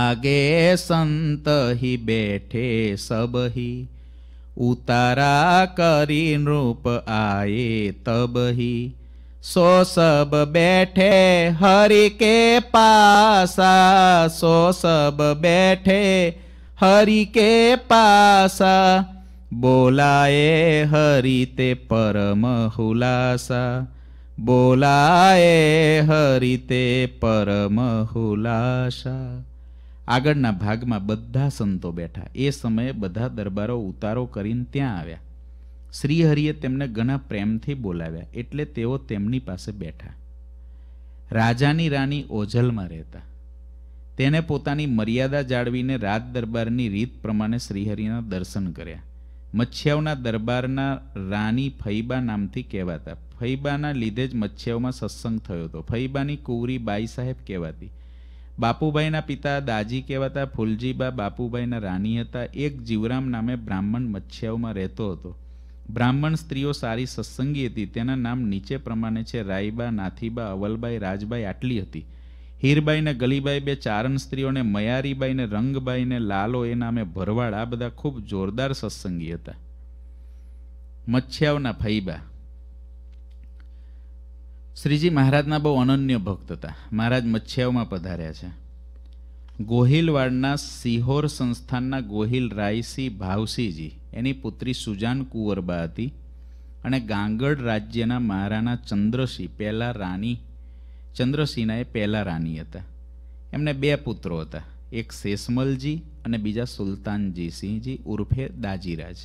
આગે સંત હિ બેઠે સબહી ઉતારા કરી નૃપ આયે તબહી સો સબ બેઠે હરિ કે પાસા સો સબ બેઠે હરિ કે પાસા બોલાયે હરિ તે પરમ હુલાસા બોલાય હરિતે પરમ હુલાશા આગળના ભાગમાં બધા સંતો બેઠા એ સમયે બધા દરબારો ઉતારો કરીને ત્યાં આવ્યા શ્રીહરિએ તેમને ઘણા પ્રેમથી બોલાવ્યા એટલે તેઓ તેમની પાસે બેઠા રાજાની રાણી ઓઝલમાં રહેતા તેને પોતાની મર્યાદા જાળવીને રાજ દરબારની રીત પ્રમાણે શ્રીહરિના દર્શન કર્યા મચ્છિયાઓના દરબારના રાણી ફૈબા નામથી કહેવાતા ફૈબાના લીધે જ મચ્છિયાઓમાં સત્સંગ થયો હતો ફૈબાની કુવરી બાઈ સાહેબ કહેવાતી બાપુભાઈના પિતા દાજી કહેવાતા ફુલજીબા બાપુભાઈના રાની હતા એક જીવરામ નામે બ્રાહ્મણ મચ્છિયાઓમાં રહેતો હતો બ્રાહ્મણ સ્ત્રીઓ સારી સત્સંગી હતી તેના નામ નીચે પ્રમાણે છે રાઈબા નાથીબા અવલબાઈ રાજબાઈ આટલી હતી હીરબાઈને ગલીબાઈ બે ચારણ સ્ત્રીઓને મયારીબાઈને ને રંગબાઈ લાલો એ નામે ભરવાડ આ બધા ખૂબ જોરદાર સત્સંગી હતા મચ્છિયાઓના ફૈબા શ્રીજી મહારાજના બહુ અનન્ય ભક્ત હતા મહારાજ મચ્છિયાઓમાં પધાર્યા છે ગોહિલવાડના સિહોર સંસ્થાનના ગોહિલ રાયસિંહ ભાવસિંહજી એની પુત્રી સુજાન કુંવરબા હતી અને ગાંગડ રાજ્યના મહારાણા ચંદ્રસિંહ પહેલાં રાણી ચંદ્રસિંહના એ પહેલાં રાણી હતા એમને બે પુત્રો હતા એક શેષમલજી અને બીજા સુલતાનજી સિંહજી ઉર્ફે દાજીરાજ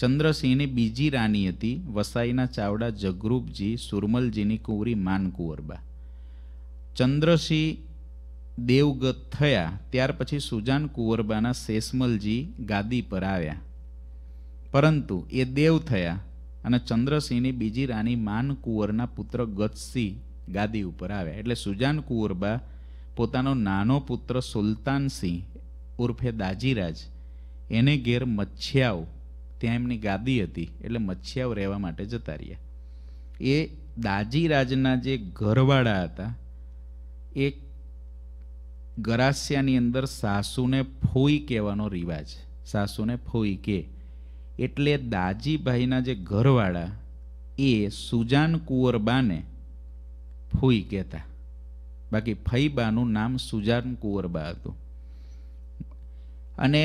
ચંદ્રસિંહની બીજી રાની હતી વસાઈના ચાવડા જગરૂપજી સુરમલજીની કુંવરી માનકુંવરબા ચંદ્રસિંહ દેવગત થયા ત્યાર પછી સુજાન કુંવરબાના શેષમલજી ગાદી પર આવ્યા પરંતુ એ દેવ થયા અને ચંદ્રસિંહની બીજી રાની માનકુંવરના પુત્ર ગતસિંહ ગાદી ઉપર આવ્યા એટલે સુજાન કુંવરબા પોતાનો નાનો પુત્ર સુલતાનસિંહ ઉર્ફે દાજીરાજ એને ઘેર મચ્છિયાઓ ત્યાં એમની ગાદી હતી એટલે મચ્છિયાઓ રહેવા માટે જતા રહ્યા એ દાજીરાજના જે ઘરવાળા હતા એ ગરાસિયાની અંદર સાસુને ફોઈ કહેવાનો રિવાજ સાસુને ફોઈ કે એટલે દાજીભાઈના જે ઘરવાળા એ સુજાન કુંવરબાને ફોઈ કહેતા બાકી ફઈબાનું નામ સુજાન કુંવરબા હતું અને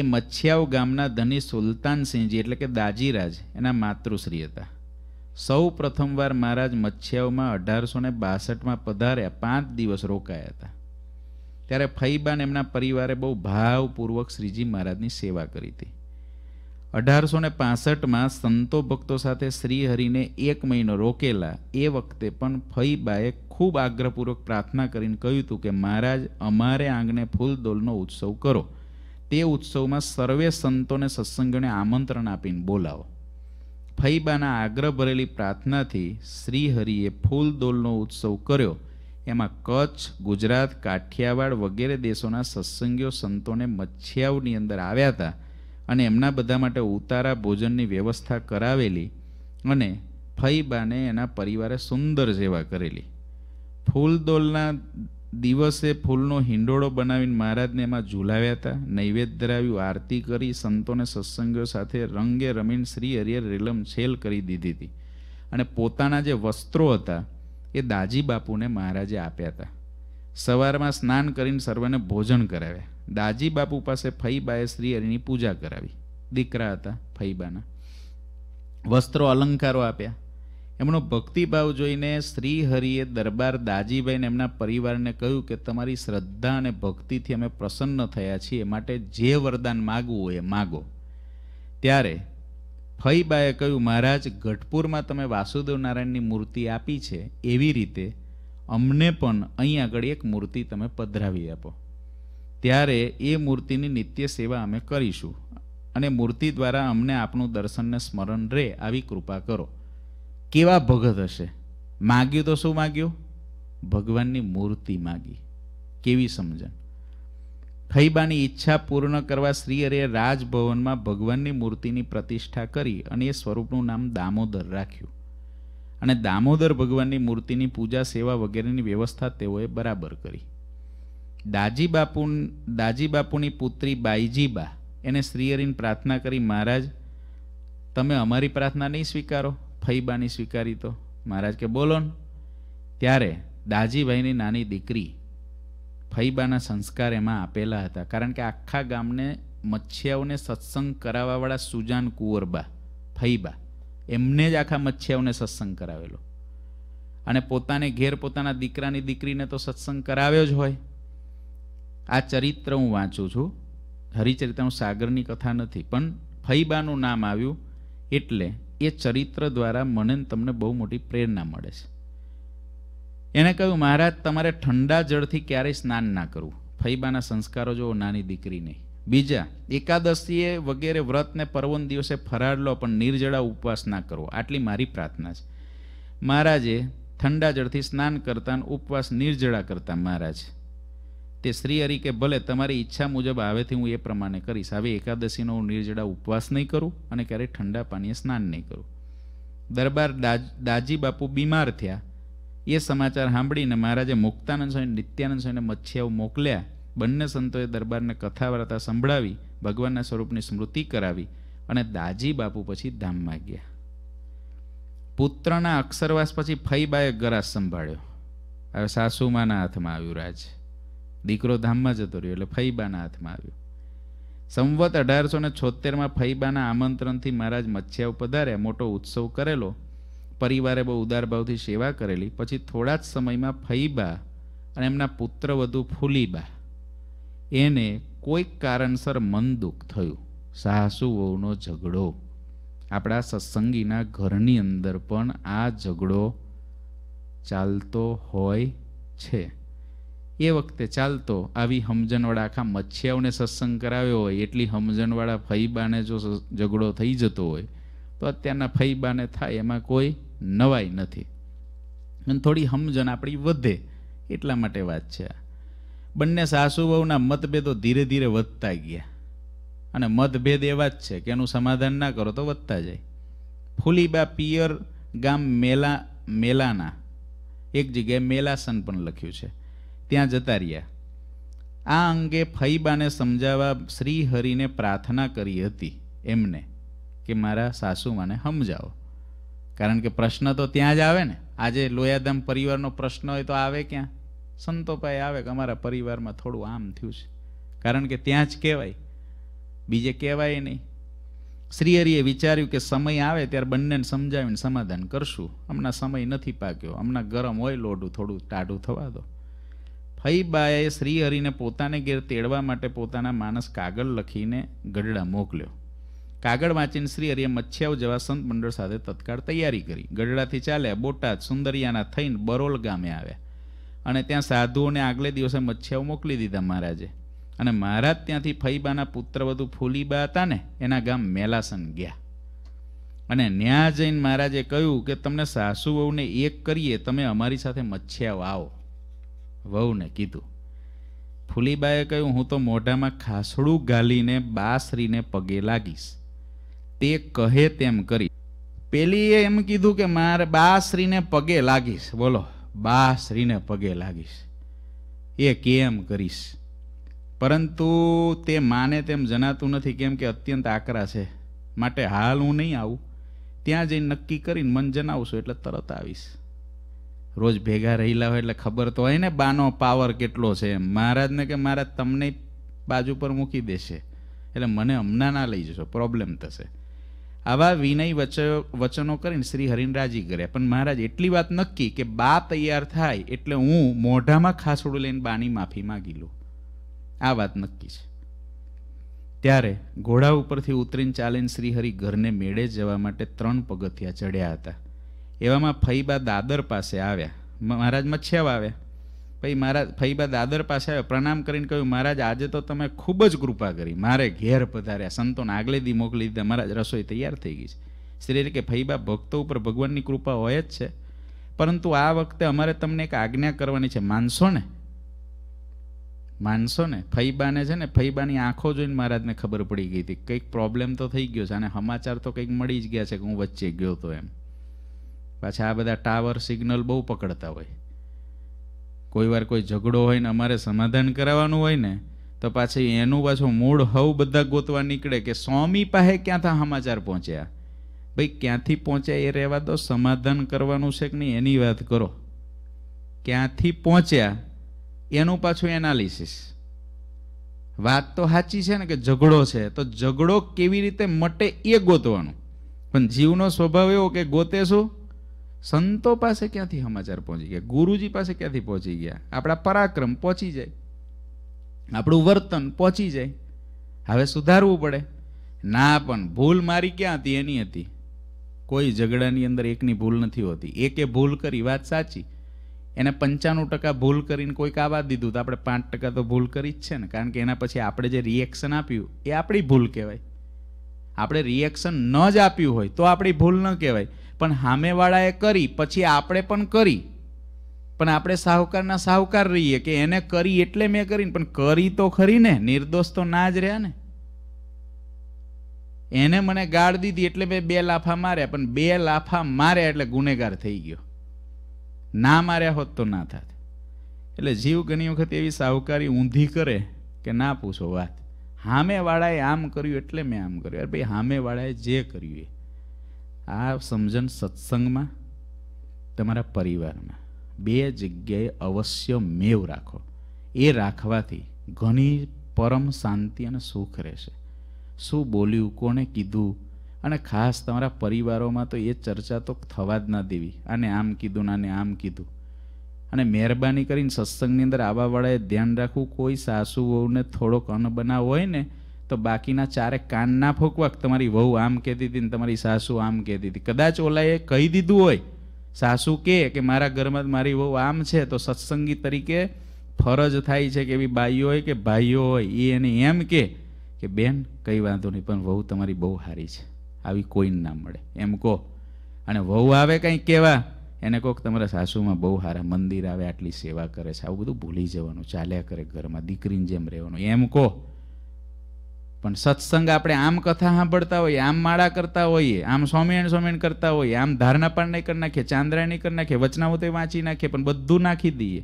એ મચ્છિયાવ ગામના ધની સુલતાનસિંહજી એટલે કે દાજીરાજ એના માતૃશ્રી હતા સૌ પ્રથમવાર મહારાજ મચ્છિયાવમાં અઢારસો ને બાસઠમાં પધાર્યા પાંચ દિવસ રોકાયા હતા ત્યારે ફઈબાન એમના પરિવારે બહુ ભાવપૂર્વક શ્રીજી મહારાજની સેવા કરી હતી અઢારસો ને પાસઠમાં સંતો ભક્તો સાથે શ્રીહરિને એક મહિનો રોકેલા એ વખતે પણ ફઈબાએ ખૂબ આગ્રહપૂર્વક પ્રાર્થના કરીને કહ્યું હતું કે મહારાજ અમારે આંગણે ફૂલદોલનો ઉત્સવ કરો તે ઉત્સવમાં સર્વે સંતોને સત્સંગને આમંત્રણ આપીને બોલાવો ફૈબાના આગ્રહ ભરેલી પ્રાર્થનાથી શ્રીહરિએ ફૂલદોલનો ઉત્સવ કર્યો એમાં કચ્છ ગુજરાત કાઠિયાવાડ વગેરે દેશોના સત્સંગીઓ સંતોને મચ્છિયાઓની અંદર આવ્યા હતા અને એમના બધા માટે ઉતારા ભોજનની વ્યવસ્થા કરાવેલી અને ફૈબાને એના પરિવારે સુંદર સેવા કરેલી ફૂલદોલના દિવસે ફૂલનો હિંડોળો બનાવીને મહારાજને એમાં ઝૂલાવ્યા હતા નૈવેદ્ય ધરાવ્યું આરતી કરી સંતોને સત્સંગો સાથે રંગે રમીને શ્રી હરિયર રેલમ છેલ કરી દીધી હતી અને પોતાના જે વસ્ત્રો હતા એ દાજી બાપુને મહારાજે આપ્યા હતા સવારમાં સ્નાન કરીને સર્વને ભોજન કરાવ્યા દાજી બાપુ પાસે ફઈબાએ શ્રી હરિની પૂજા કરાવી દીકરા હતા ફઈબાના વસ્ત્રો અલંકારો આપ્યા એમનો ભક્તિભાવ જોઈને શ્રીહરિએ દરબાર દાજીભાઈને એમના પરિવારને કહ્યું કે તમારી શ્રદ્ધા અને ભક્તિથી અમે પ્રસન્ન થયા છીએ માટે જે વરદાન માગવું હોય એ માગો ત્યારે ફઈબાએ કહ્યું મહારાજ ગઢપુરમાં તમે વાસુદેવ નારાયણની મૂર્તિ આપી છે એવી રીતે અમને પણ અહીં આગળ એક મૂર્તિ તમે પધરાવી આપો ત્યારે એ મૂર્તિની નિત્ય સેવા અમે કરીશું અને મૂર્તિ દ્વારા અમને આપનું દર્શનને સ્મરણ રહે આવી કૃપા કરો કેવા ભગત હશે માગ્યું તો શું માગ્યું ભગવાનની મૂર્તિ માગી કેવી સમજણ ખૈબાની ઈચ્છા પૂર્ણ કરવા શ્રીહરે રાજભવનમાં ભગવાનની મૂર્તિની પ્રતિષ્ઠા કરી અને એ સ્વરૂપનું નામ દામોદર રાખ્યું અને દામોદર ભગવાનની મૂર્તિની પૂજા સેવા વગેરેની વ્યવસ્થા તેઓએ બરાબર કરી દાજી બાપુ દાજી બાપુની પુત્રી બાઈજીબા એને શ્રીહરિની પ્રાર્થના કરી મહારાજ તમે અમારી પ્રાર્થના નહીં સ્વીકારો ફૈબાની સ્વીકારી તો મહારાજ કે બોલો ને ત્યારે દાજીભાઈની નાની દીકરી ફૈબાના સંસ્કાર એમાં આપેલા હતા કારણ કે આખા ગામને મચ્છિયાઓને સત્સંગ કરાવવાવાળા સુજાન કુંવરબા ફૈબા એમને જ આખા મચ્છિયાઓને સત્સંગ કરાવેલો અને પોતાને ઘેર પોતાના દીકરાની દીકરીને તો સત્સંગ કરાવ્યો જ હોય આ ચરિત્ર હું વાંચું છું હરિચરિત્ર હું સાગરની કથા નથી પણ ફૈબાનું નામ આવ્યું એટલે એ ચરિત્ર દ્વારા મને તમને બહુ મોટી પ્રેરણા મળે છે એણે કહ્યું મહારાજ તમારે ઠંડા જળથી ક્યારેય સ્નાન ના કરવું ફૈબાના સંસ્કારો જો નાની દીકરી નહીં બીજા એકાદશીએ વગેરે વ્રતને પર્વન દિવસે ફરાળ લો પણ નિર્જળા ઉપવાસ ના કરવો આટલી મારી પ્રાર્થના છે મહારાજે ઠંડા જળથી સ્નાન કરતા ઉપવાસ નિર્જળા કરતા મહારાજ તે શ્રી હરિ કે ભલે તમારી ઈચ્છા મુજબ આવેથી હું એ પ્રમાણે કરીશ આવી એકાદશીનો હું નિર્જળા ઉપવાસ નહીં કરું અને ક્યારેય ઠંડા પાણીએ સ્નાન નહીં કરું દરબાર દાજી બાપુ બીમાર થયા એ સમાચાર સાંભળીને મહારાજે મુક્તાનંદ સ્વામી નિત્યાનંદ સ્વામીને મચ્છિયાઓ મોકલ્યા બંને સંતોએ દરબારને કથા વાર્તા સંભળાવી ભગવાનના સ્વરૂપની સ્મૃતિ કરાવી અને દાજી બાપુ પછી ધામમાં ગયા પુત્રના અક્ષરવાસ પછી ફઈબાએ ગરાસ સંભાળ્યો હવે સાસુમાના હાથમાં આવ્યું રાજ દીકરો ધામમાં જતો રહ્યો એટલે ફૈબાના હાથમાં આવ્યો સંવત અઢારસો ને છોતેરમાં ફઈબાના આમંત્રણથી મહારાજ મચ્છિયાઓ પધાર્યા મોટો ઉત્સવ કરેલો પરિવારે બહુ ઉદારભાવથી સેવા કરેલી પછી થોડા જ સમયમાં ફૈબા અને એમના પુત્ર વધુ ફૂલીબા એને કોઈક કારણસર મન દુઃખ થયું સાસુ વહુનો ઝઘડો આપણા સત્સંગીના ઘરની અંદર પણ આ ઝઘડો ચાલતો હોય છે એ વખતે ચાલતો આવી સમજણવાળા આખા મચ્છિયાઓને સત્સંગ કરાવ્યો હોય એટલી સમજણવાળા ફઈબાને જો ઝઘડો થઈ જતો હોય તો અત્યારના ફઈબાને થાય એમાં કોઈ નવાઈ નથી અને થોડી સમજણ આપણી વધે એટલા માટે વાત છે બંને સાસુ મતભેદો ધીરે ધીરે વધતા ગયા અને મતભેદ એવા જ છે કે એનું સમાધાન ના કરો તો વધતા જાય ફૂલીબા પિયર ગામ મેલા મેલાના એક જગ્યાએ મેલાસન પણ લખ્યું છે ત્યાં જતા રહ્યા આ અંગે ફઈબાને સમજાવવા શ્રી હરિને પ્રાર્થના કરી હતી એમને કે મારા સાસુમાને સમજાવો કારણ કે પ્રશ્ન તો ત્યાં જ આવે ને આજે લોયાધામ પરિવારનો પ્રશ્ન હોય તો આવે ક્યાં સંતો આવે કે અમારા પરિવારમાં થોડું આમ થયું છે કારણ કે ત્યાં જ કહેવાય બીજે કહેવાય નહીં શ્રીહરિએ વિચાર્યું કે સમય આવે ત્યારે બંનેને સમજાવીને સમાધાન કરશું હમણાં સમય નથી પાક્યો હમણાં ગરમ હોય લોઢું થોડું ટાઢું થવા દો ફઈબાએ શ્રીહરિને પોતાને ઘેર તેડવા માટે પોતાના માણસ કાગળ લખીને ગઢડા મોકલ્યો કાગળ વાંચીને શ્રીહરિએ મચ્છિયાઓ જવા સંત મંડળ સાથે તત્કાળ તૈયારી કરી ગઢડાથી ચાલ્યા બોટાદ સુંદરિયાના થઈને બરોલ ગામે આવ્યા અને ત્યાં સાધુઓને આગલે દિવસે મચ્છિયાઓ મોકલી દીધા મહારાજે અને મહારાજ ત્યાંથી ફઈબાના વધુ ફૂલીબા હતા ને એના ગામ મેલાસન ગયા અને ન્યા જઈને મહારાજે કહ્યું કે તમને સાસુ વહુને એક કરીએ તમે અમારી સાથે મચ્છિયાઓ આવો વહુને કીધું ફૂલીબાએ કહ્યું હું તો મોઢામાં ખાસડું ગાલીને બાસરીને પગે લાગીશ તે કહે તેમ કરી પેલીએ એમ કીધું કે મારે બાસરીને પગે લાગીશ બોલો બાસરીને પગે લાગીશ એ કેમ કરીશ પરંતુ તે માને તેમ જણાતું નથી કેમ કે અત્યંત આકરા છે માટે હાલ હું નહીં આવું ત્યાં જઈને નક્કી કરીને મન જણાવશું એટલે તરત આવીશ રોજ ભેગા રહેલા હોય એટલે ખબર તો હોય ને બાનો પાવર કેટલો છે મહારાજને કે મહારાજ તમને બાજુ પર મૂકી દેશે એટલે મને હમણાં ના લઈ જશો પ્રોબ્લેમ થશે આવા વિનય વચનો વચનો કરીને શ્રી હરિને રાજી કર્યા પણ મહારાજ એટલી વાત નક્કી કે બા તૈયાર થાય એટલે હું મોઢામાં ખાસડું લઈને બાની માફી માગી લઉં આ વાત નક્કી છે ત્યારે ઘોડા ઉપરથી ઉતરીને ચાલીને શ્રીહરિ ઘરને મેળે જવા માટે ત્રણ પગથિયા ચડ્યા હતા એવામાં ફઈબા દાદર પાસે આવ્યા મહારાજ મચ્છેવ આવ્યા પછી મહારાજ ફઈબા દાદર પાસે આવ્યા પ્રણામ કરીને કહ્યું મહારાજ આજે તો તમે ખૂબ જ કૃપા કરી મારે ઘેર પધાર્યા સંતોને આગલે દી મોકલી દીધા મહારાજ રસોઈ તૈયાર થઈ ગઈ છે શ્રી કે ફઈબા ભક્તો ઉપર ભગવાનની કૃપા હોય જ છે પરંતુ આ વખતે અમારે તમને એક આજ્ઞા કરવાની છે માનશો ને માનશો ને ફઈબાને છે ને ફઈબાની આંખો જોઈને મહારાજને ખબર પડી ગઈ હતી કંઈક પ્રોબ્લેમ તો થઈ ગયો છે અને સમાચાર તો કંઈક મળી જ ગયા છે કે હું વચ્ચે ગયો તો એમ પાછા આ બધા ટાવર સિગ્નલ બહુ પકડતા હોય કોઈ વાર કોઈ ઝઘડો હોય ને અમારે સમાધાન કરાવવાનું હોય ને તો પાછી એનું પાછું મૂળ હવ બધા ગોતવા નીકળે કે સ્વામી પાસે ક્યાંથી સમાચાર પહોંચ્યા ભાઈ ક્યાંથી પહોંચ્યા એ રહેવા દો સમાધાન કરવાનું છે કે નહીં એની વાત કરો ક્યાંથી પહોંચ્યા એનું પાછું એનાલિસિસ વાત તો સાચી છે ને કે ઝઘડો છે તો ઝઘડો કેવી રીતે મટે એ ગોતવાનું પણ જીવનો સ્વભાવ એવો કે ગોતે શું સંતો પાસે ક્યાંથી સમાચાર પહોંચી ગયા ગુરુજી પાસે ક્યાંથી પહોંચી ગયા આપણા પરાક્રમ પહોંચી જાય આપણું વર્તન પહોંચી જાય હવે સુધારવું પડે ના પણ ભૂલ મારી ક્યાં હતી એની હતી કોઈ ઝઘડાની અંદર એકની ભૂલ નથી હોતી એકે ભૂલ કરી વાત સાચી એને પંચાણું ટકા ભૂલ કરીને કોઈક આવા દીધું તો આપણે પાંચ ટકા તો ભૂલ કરી જ છે ને કારણ કે એના પછી આપણે જે રિએક્શન આપ્યું એ આપણી ભૂલ કહેવાય આપણે રિએક્શન ન જ આપ્યું હોય તો આપણી ભૂલ ન કહેવાય પણ સામેવાળાએ કરી પછી આપણે પણ કરી પણ આપણે સાહુકારના સાહુકાર રહીએ કે એને કરી એટલે મેં કરીને પણ કરી તો ખરી ને નિર્દોષ તો ના જ રહ્યા ને એને મને ગાળ દીધી એટલે મેં બે લાફા માર્યા પણ બે લાફા માર્યા એટલે ગુનેગાર થઈ ગયો ના માર્યા હોત તો ના થાત એટલે જીવ ઘણી વખત એવી સાહુકારી ઊંધી કરે કે ના પૂછો વાત સામેવાળાએ આમ કર્યું એટલે મેં આમ કર્યું અરે ભાઈ સામેવાળાએ જે કર્યું એ આ સમજણ સત્સંગમાં તમારા પરિવારમાં બે જગ્યાએ અવશ્ય મેવ રાખો એ રાખવાથી ઘણી પરમ શાંતિ અને સુખ રહેશે શું બોલ્યું કોણે કીધું અને ખાસ તમારા પરિવારોમાં તો એ ચર્ચા તો થવા જ ના દેવી આને આમ કીધું ને આને આમ કીધું અને મહેરબાની કરીને સત્સંગની અંદર આવાવાળાએ ધ્યાન રાખવું કોઈ સાસુ વહુને થોડોક અનબનાવ હોય ને તો બાકીના ચારે કાનના ફૂકવાક તમારી વહુ આમ કહેતી હતી ને તમારી સાસુ આમ કહેતી હતી કદાચ ઓલાએ કહી દીધું હોય સાસુ કહે કે મારા ઘરમાં મારી વહુ આમ છે તો સત્સંગી તરીકે ફરજ થાય છે કે એવી બાઈઓ હોય કે ભાઈઓ હોય એ એને એમ કે કે બેન કંઈ વાંધો નહીં પણ વહુ તમારી બહુ સારી છે આવી કોઈને ના મળે એમ કહો અને વહુ આવે કંઈ કહેવા એને કહો કે તમારા સાસુમાં બહુ સારા મંદિર આવે આટલી સેવા કરે છે આવું બધું ભૂલી જવાનું ચાલ્યા કરે ઘરમાં દીકરીને જેમ રહેવાનું એમ કહો પણ સત્સંગ આપણે આમ કથા સાંભળતા હોઈએ આમ માળા કરતા હોઈએ આમ સ્વામિયણ સ્વામિયણ કરતા હોઈએ આમ ધારણા પણ નહીં કરી નાખીએ ચાંદ્રાયણ કરી નાખીએ વચનાઓ તે વાંચી નાખીએ પણ બધું નાખી દઈએ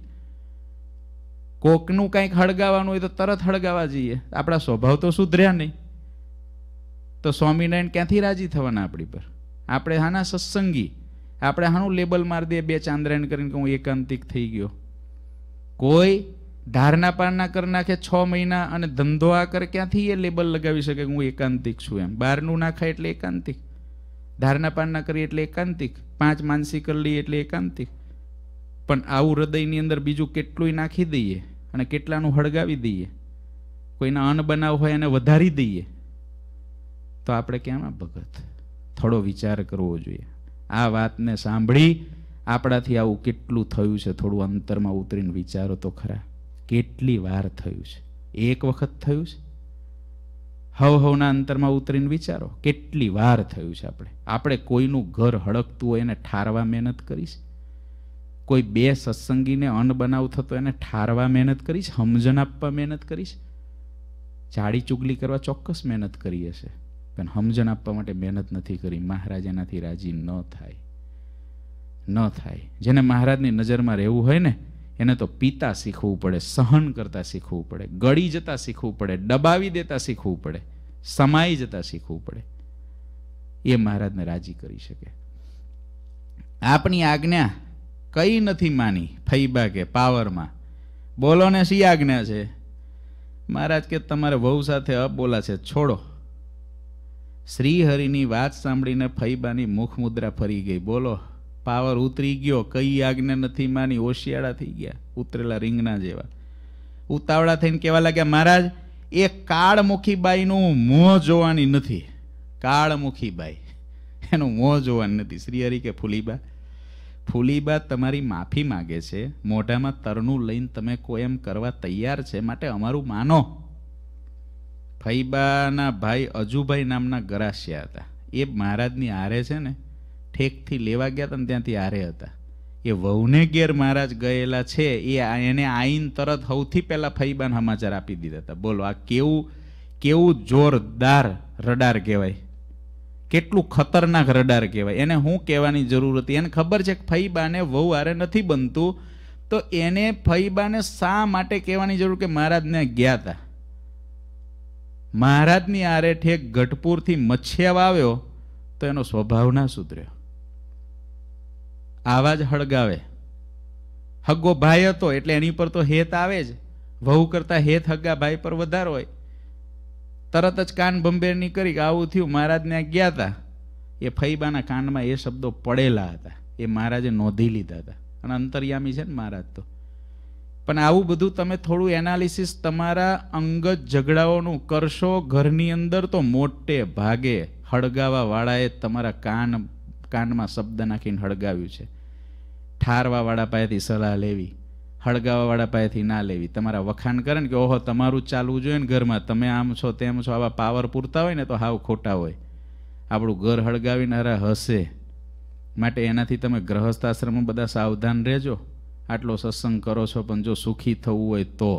કોકનું કંઈક હળગાવાનું હોય તો તરત હળગાવા જઈએ આપણા સ્વભાવ તો સુધર્યા નહીં તો સ્વામિનારાયણ ક્યાંથી રાજી થવાના આપણી પર આપણે હાના સત્સંગી આપણે હાનું લેબલ મારી દઈએ બે ચાંદ્રાયણ કરીને કે હું એકાંતિક થઈ ગયો કોઈ ધારના પારના કર નાખે છ મહિના અને ધંધો આ કરે ક્યાંથી એ લેબલ લગાવી શકે હું એકાંતિક છું એમ બહારનું નાખાય એટલે એકાંતિક ધારના પારના કરી એટલે એકાંતિક પાંચ માનસી કરી લઈએ એટલે એકાંતિક પણ આવું હૃદયની અંદર બીજું કેટલુંય નાખી દઈએ અને કેટલાનું હળગાવી દઈએ કોઈના અન્ન બનાવ હોય એને વધારી દઈએ તો આપણે કેમ ભગત થોડો વિચાર કરવો જોઈએ આ વાતને સાંભળી આપણાથી આવું કેટલું થયું છે થોડું અંતરમાં ઉતરીને વિચારો તો ખરા કેટલી વાર થયું છે એક વખત થયું છે હવ હવના અંતરમાં ઉતરીને વિચારો કેટલી વાર થયું છે આપણે આપણે કોઈનું ઘર હડકતું હોય એને ઠારવા મહેનત કરીશ કોઈ બે સત્સંગીને અન્ન બનાવ થતો એને ઠારવા મહેનત કરીશ સમજણ આપવા મહેનત કરીશ જાડી ચુગલી કરવા ચોક્કસ મહેનત કરી હશે પણ સમજણ આપવા માટે મહેનત નથી કરી મહારાજ એનાથી રાજી ન થાય ન થાય જેને મહારાજની નજરમાં રહેવું હોય ને એને તો પીતા શીખવું પડે સહન કરતા શીખવું પડે ગળી જતા શીખવું પડે દબાવી દેતા શીખવું પડે સમાઈ જતા શીખવું પડે એ મહારાજને રાજી કરી શકે આપની આજ્ઞા કઈ નથી માની ફૈબા કે પાવરમાં બોલો ને શી આજ્ઞા છે મહારાજ કે તમારે વહુ સાથે અબોલા છે છોડો શ્રીહરિની વાત સાંભળીને ફૈબાની મુખ મુદ્રા ફરી ગઈ બોલો પાવર ઉતરી ગયો કઈ આજ્ઞા નથી માની હોશિયાળા થઈ ગયા ઉતરેલા રીંગણા જેવા ઉતાવળા થઈને કહેવા લાગ્યા મહારાજ એ કાળમુખી બાઈનું મોં જોવાની નથી કાળમુખીબાઈ એનું મોં જોવાની નથી શ્રી હરિ કે ફૂલીબા ફૂલીબા તમારી માફી માગે છે મોઢામાં તરનું લઈને તમે કોઈ એમ કરવા તૈયાર છે માટે અમારું માનો ફૈબાના ભાઈ અજુભાઈ નામના ગરાસિયા હતા એ મહારાજની હારે છે ને ઠેકથી લેવા ગયા હતા ને ત્યાંથી આરે હતા એ વહુને ઘેર મહારાજ ગયેલા છે એ એને આઈન તરત સૌથી પહેલાં ફઈબાન સમાચાર આપી દીધા હતા બોલો આ કેવું કેવું જોરદાર રડાર કહેવાય કેટલું ખતરનાક રડાર કહેવાય એને શું કહેવાની જરૂર હતી એને ખબર છે કે ફઈબાને વહુ આરે નથી બનતું તો એને ફઈબાને શા માટે કહેવાની જરૂર કે મહારાજને ગયા હતા મહારાજની આરે ઠેક ગઢપુરથી મચ્છિયા આવ્યો તો એનો સ્વભાવ ના સુધર્યો આવા જ હળગાવે હગ્ગો ભાઈ હતો એટલે એની પર તો હેત આવે જ વહુ કરતા હેત હગ્ગા ભાઈ પર વધારે હોય તરત જ કાન ભંભેરની કરી કે આવું થયું મહારાજને ગયા હતા એ ફઈબાના કાનમાં એ શબ્દો પડેલા હતા એ મહારાજે નોંધી લીધા હતા અને અંતરયામી છે ને મહારાજ તો પણ આવું બધું તમે થોડું એનાલિસિસ તમારા અંગત ઝઘડાઓનું કરશો ઘરની અંદર તો મોટે ભાગે હળગાવાવાળાએ તમારા કાન કાનમાં શબ્દ નાખીને હળગાવ્યું છે ઠારવાવાળા પાસેથી સલાહ લેવી હળગાવાવાળા પાસેથી ના લેવી તમારા વખાણ કરે ને કે ઓહો તમારું જ ચાલવું જોઈએ ને ઘરમાં તમે આમ છો તેમ છો આવા પાવર પૂરતા હોય ને તો હાવ ખોટા હોય આપણું ઘર હળગાવીને અરે હશે માટે એનાથી તમે ગ્રહસ્થાશ્રમમાં બધા સાવધાન રહેજો આટલો સત્સંગ કરો છો પણ જો સુખી થવું હોય તો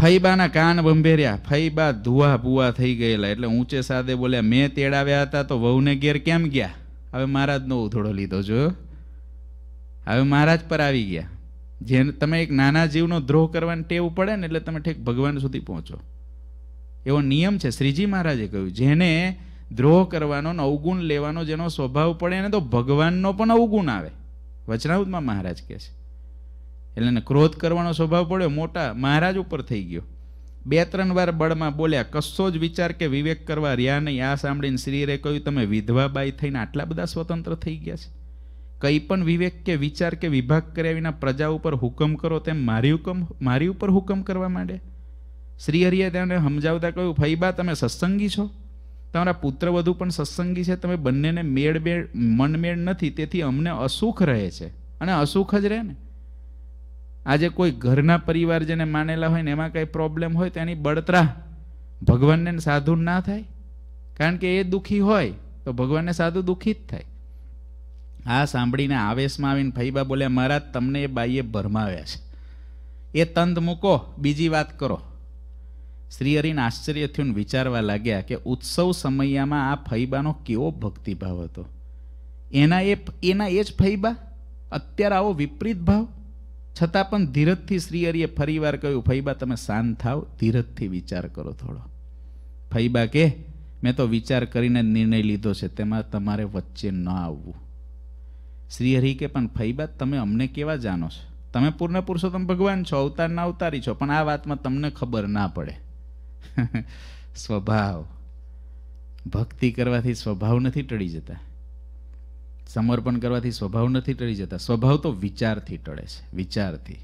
ફઈબાના કાન બંભેર્યા ફઈબા ધુઆ ભુવા થઈ ગયેલા એટલે ઊંચે સાદે બોલ્યા મેં તેડાવ્યા હતા તો વહુને ઘેર કેમ ગયા હવે મારા જ નો ઉધોડો લીધો જોયો હવે મહારાજ પર આવી ગયા જે તમે એક નાના જીવનો દ્રોહ કરવાની ટેવ પડે ને એટલે તમે ઠેક ભગવાન સુધી પહોંચો એવો નિયમ છે શ્રીજી મહારાજે કહ્યું જેને દ્રોહ કરવાનો અવગુણ લેવાનો જેનો સ્વભાવ પડે એને તો ભગવાનનો પણ અવગુણ આવે વચનાઉદમાં મહારાજ કહે છે એટલે એને ક્રોધ કરવાનો સ્વભાવ પડ્યો મોટા મહારાજ ઉપર થઈ ગયો બે ત્રણ વાર બળમાં બોલ્યા કશો જ વિચાર કે વિવેક કરવા રહ્યા નહીં આ સાંભળીને શ્રીરે કહ્યું તમે વિધવાબાઈ થઈને આટલા બધા સ્વતંત્ર થઈ ગયા છે કંઈ પણ વિવેક કે વિચાર કે વિભાગ કર્યા વિના પ્રજા ઉપર હુકમ કરો તેમ મારી હુકમ મારી ઉપર હુકમ કરવા માંડે શ્રીહરિએ તેને સમજાવતા કહ્યું ફઈબા તમે સત્સંગી છો તમારા પુત્ર વધુ પણ સત્સંગી છે તમે બંનેને મેળબેળ મનમેળ નથી તેથી અમને અસુખ રહે છે અને અસુખ જ રહે ને આજે કોઈ ઘરના પરિવાર જેને માનેલા હોય ને એમાં કંઈ પ્રોબ્લેમ હોય તેની બળતરા ભગવાનને સાધુ ના થાય કારણ કે એ દુઃખી હોય તો ભગવાનને સાધુ દુઃખી જ થાય આ સાંભળીને આવેશમાં આવીને ફૈબા બોલ્યા મહારાજ તમને એ બાઈએ ભરમાવ્યા છે એ તંદ મૂકો બીજી વાત કરો શ્રીહરિને આશ્ચર્ય થયું વિચારવા લાગ્યા કે ઉત્સવ સમયમાં આ ફૈબાનો કેવો ભક્તિભાવ હતો એના એ એના એ જ ફૈબા અત્યારે આવો વિપરીત ભાવ છતાં પણ ધીરજથી શ્રી શ્રીહરિએ ફરીવાર કહ્યું ફૈબા તમે શાંત થાવ ધીરજથી વિચાર કરો થોડો ફૈબા કે મેં તો વિચાર કરીને નિર્ણય લીધો છે તેમાં તમારે વચ્ચે ન આવવું શ્રી હરિ કે પણ ફઈબાદ તમે અમને કેવા જાણો છો તમે પૂર્ણ પુરુષોત્તમ ભગવાન છો અવતારના અવતારી છો પણ આ વાતમાં તમને ખબર ના પડે સ્વભાવ ભક્તિ કરવાથી સ્વભાવ નથી ટળી જતા સમર્પણ કરવાથી સ્વભાવ નથી ટળી જતા સ્વભાવ તો વિચારથી ટળે છે વિચારથી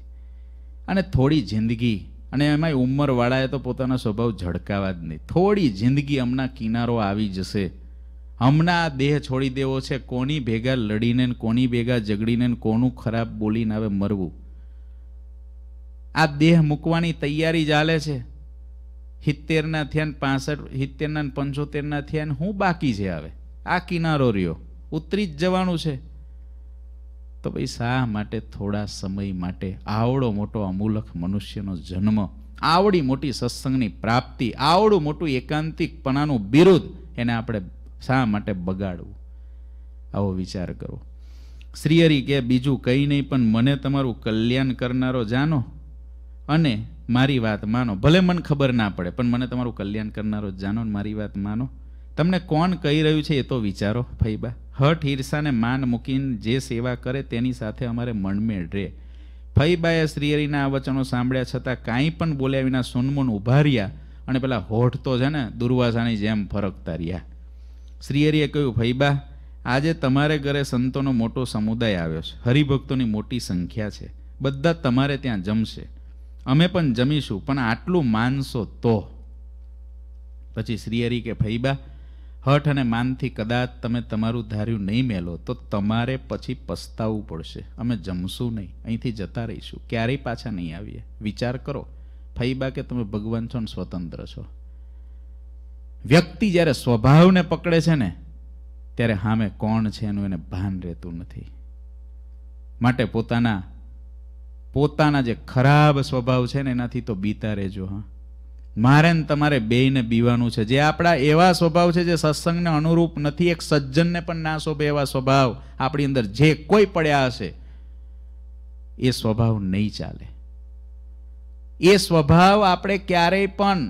અને થોડી જિંદગી અને એમાંય ઉંમરવાળાએ તો પોતાનો સ્વભાવ ઝડકાવા જ નહીં થોડી જિંદગી હમણાં કિનારો આવી જશે હમણાં દેહ છોડી દેવો છે કોની ભેગા લડીને કોની ભેગા ઝઘડીને કોનું ખરાબ બોલીને હવે મરવું આ દેહ મૂકવાની તૈયારી ચાલે છે સિત્તેરના થયા ને પાસઠ સિત્તેરના પંચોતેરના થયા હું બાકી છે હવે આ કિનારો રહ્યો ઉતરી જ જવાનું છે તો ભાઈ શા માટે થોડા સમય માટે આવડો મોટો અમૂલખ મનુષ્યનો જન્મ આવડી મોટી સત્સંગની પ્રાપ્તિ આવડું મોટું એકાંતિકપણાનું બિરુદ એને આપણે શા માટે બગાડવું આવો વિચાર કરો શ્રીહરિ કે બીજું કંઈ નહીં પણ મને તમારું કલ્યાણ કરનારો જાણો અને મારી વાત માનો ભલે મને ખબર ના પડે પણ મને તમારું કલ્યાણ કરનારો જાણો મારી વાત માનો તમને કોણ કહી રહ્યું છે એ તો વિચારો ફઈબા હઠ ઈર્ષાને માન મૂકીને જે સેવા કરે તેની સાથે અમારે મણમેળ રહે ફઈબાએ શ્રીહરિના આ વચનો સાંભળ્યા છતાં કાંઈ પણ બોલ્યા વિના સોનમોન ઉભા રહ્યા અને પેલા હોઠ તો છે ને દુર્વાસાની જેમ ફરકતા રહ્યા શ્રીહરિએ કહ્યું ભૈબા આજે તમારે ઘરે સંતોનો મોટો સમુદાય આવ્યો છે હરિભક્તોની મોટી સંખ્યા છે બધા તમારે ત્યાં જમશે અમે પણ જમીશું પણ આટલું માનશો તો પછી શ્રીહરિ કે ભૈબા હઠ અને માનથી કદાચ તમે તમારું ધાર્યું નહીં મેલો તો તમારે પછી પસ્તાવવું પડશે અમે જમશું નહીં અહીંથી જતા રહીશું ક્યારેય પાછા નહીં આવીએ વિચાર કરો ફઈબા કે તમે ભગવાન છો ને સ્વતંત્ર છો વ્યક્તિ જ્યારે સ્વભાવને પકડે છે ને ત્યારે સામે કોણ છે એનું એને ભાન રહેતું નથી માટે પોતાના પોતાના જે ખરાબ સ્વભાવ છે ને એનાથી તો બીતા રહેજો હા મારે ને તમારે બેયને બીવાનું છે જે આપણા એવા સ્વભાવ છે જે સત્સંગને અનુરૂપ નથી એક સજ્જનને પણ ના શોભે એવા સ્વભાવ આપણી અંદર જે કોઈ પડ્યા હશે એ સ્વભાવ નહીં ચાલે એ સ્વભાવ આપણે ક્યારેય પણ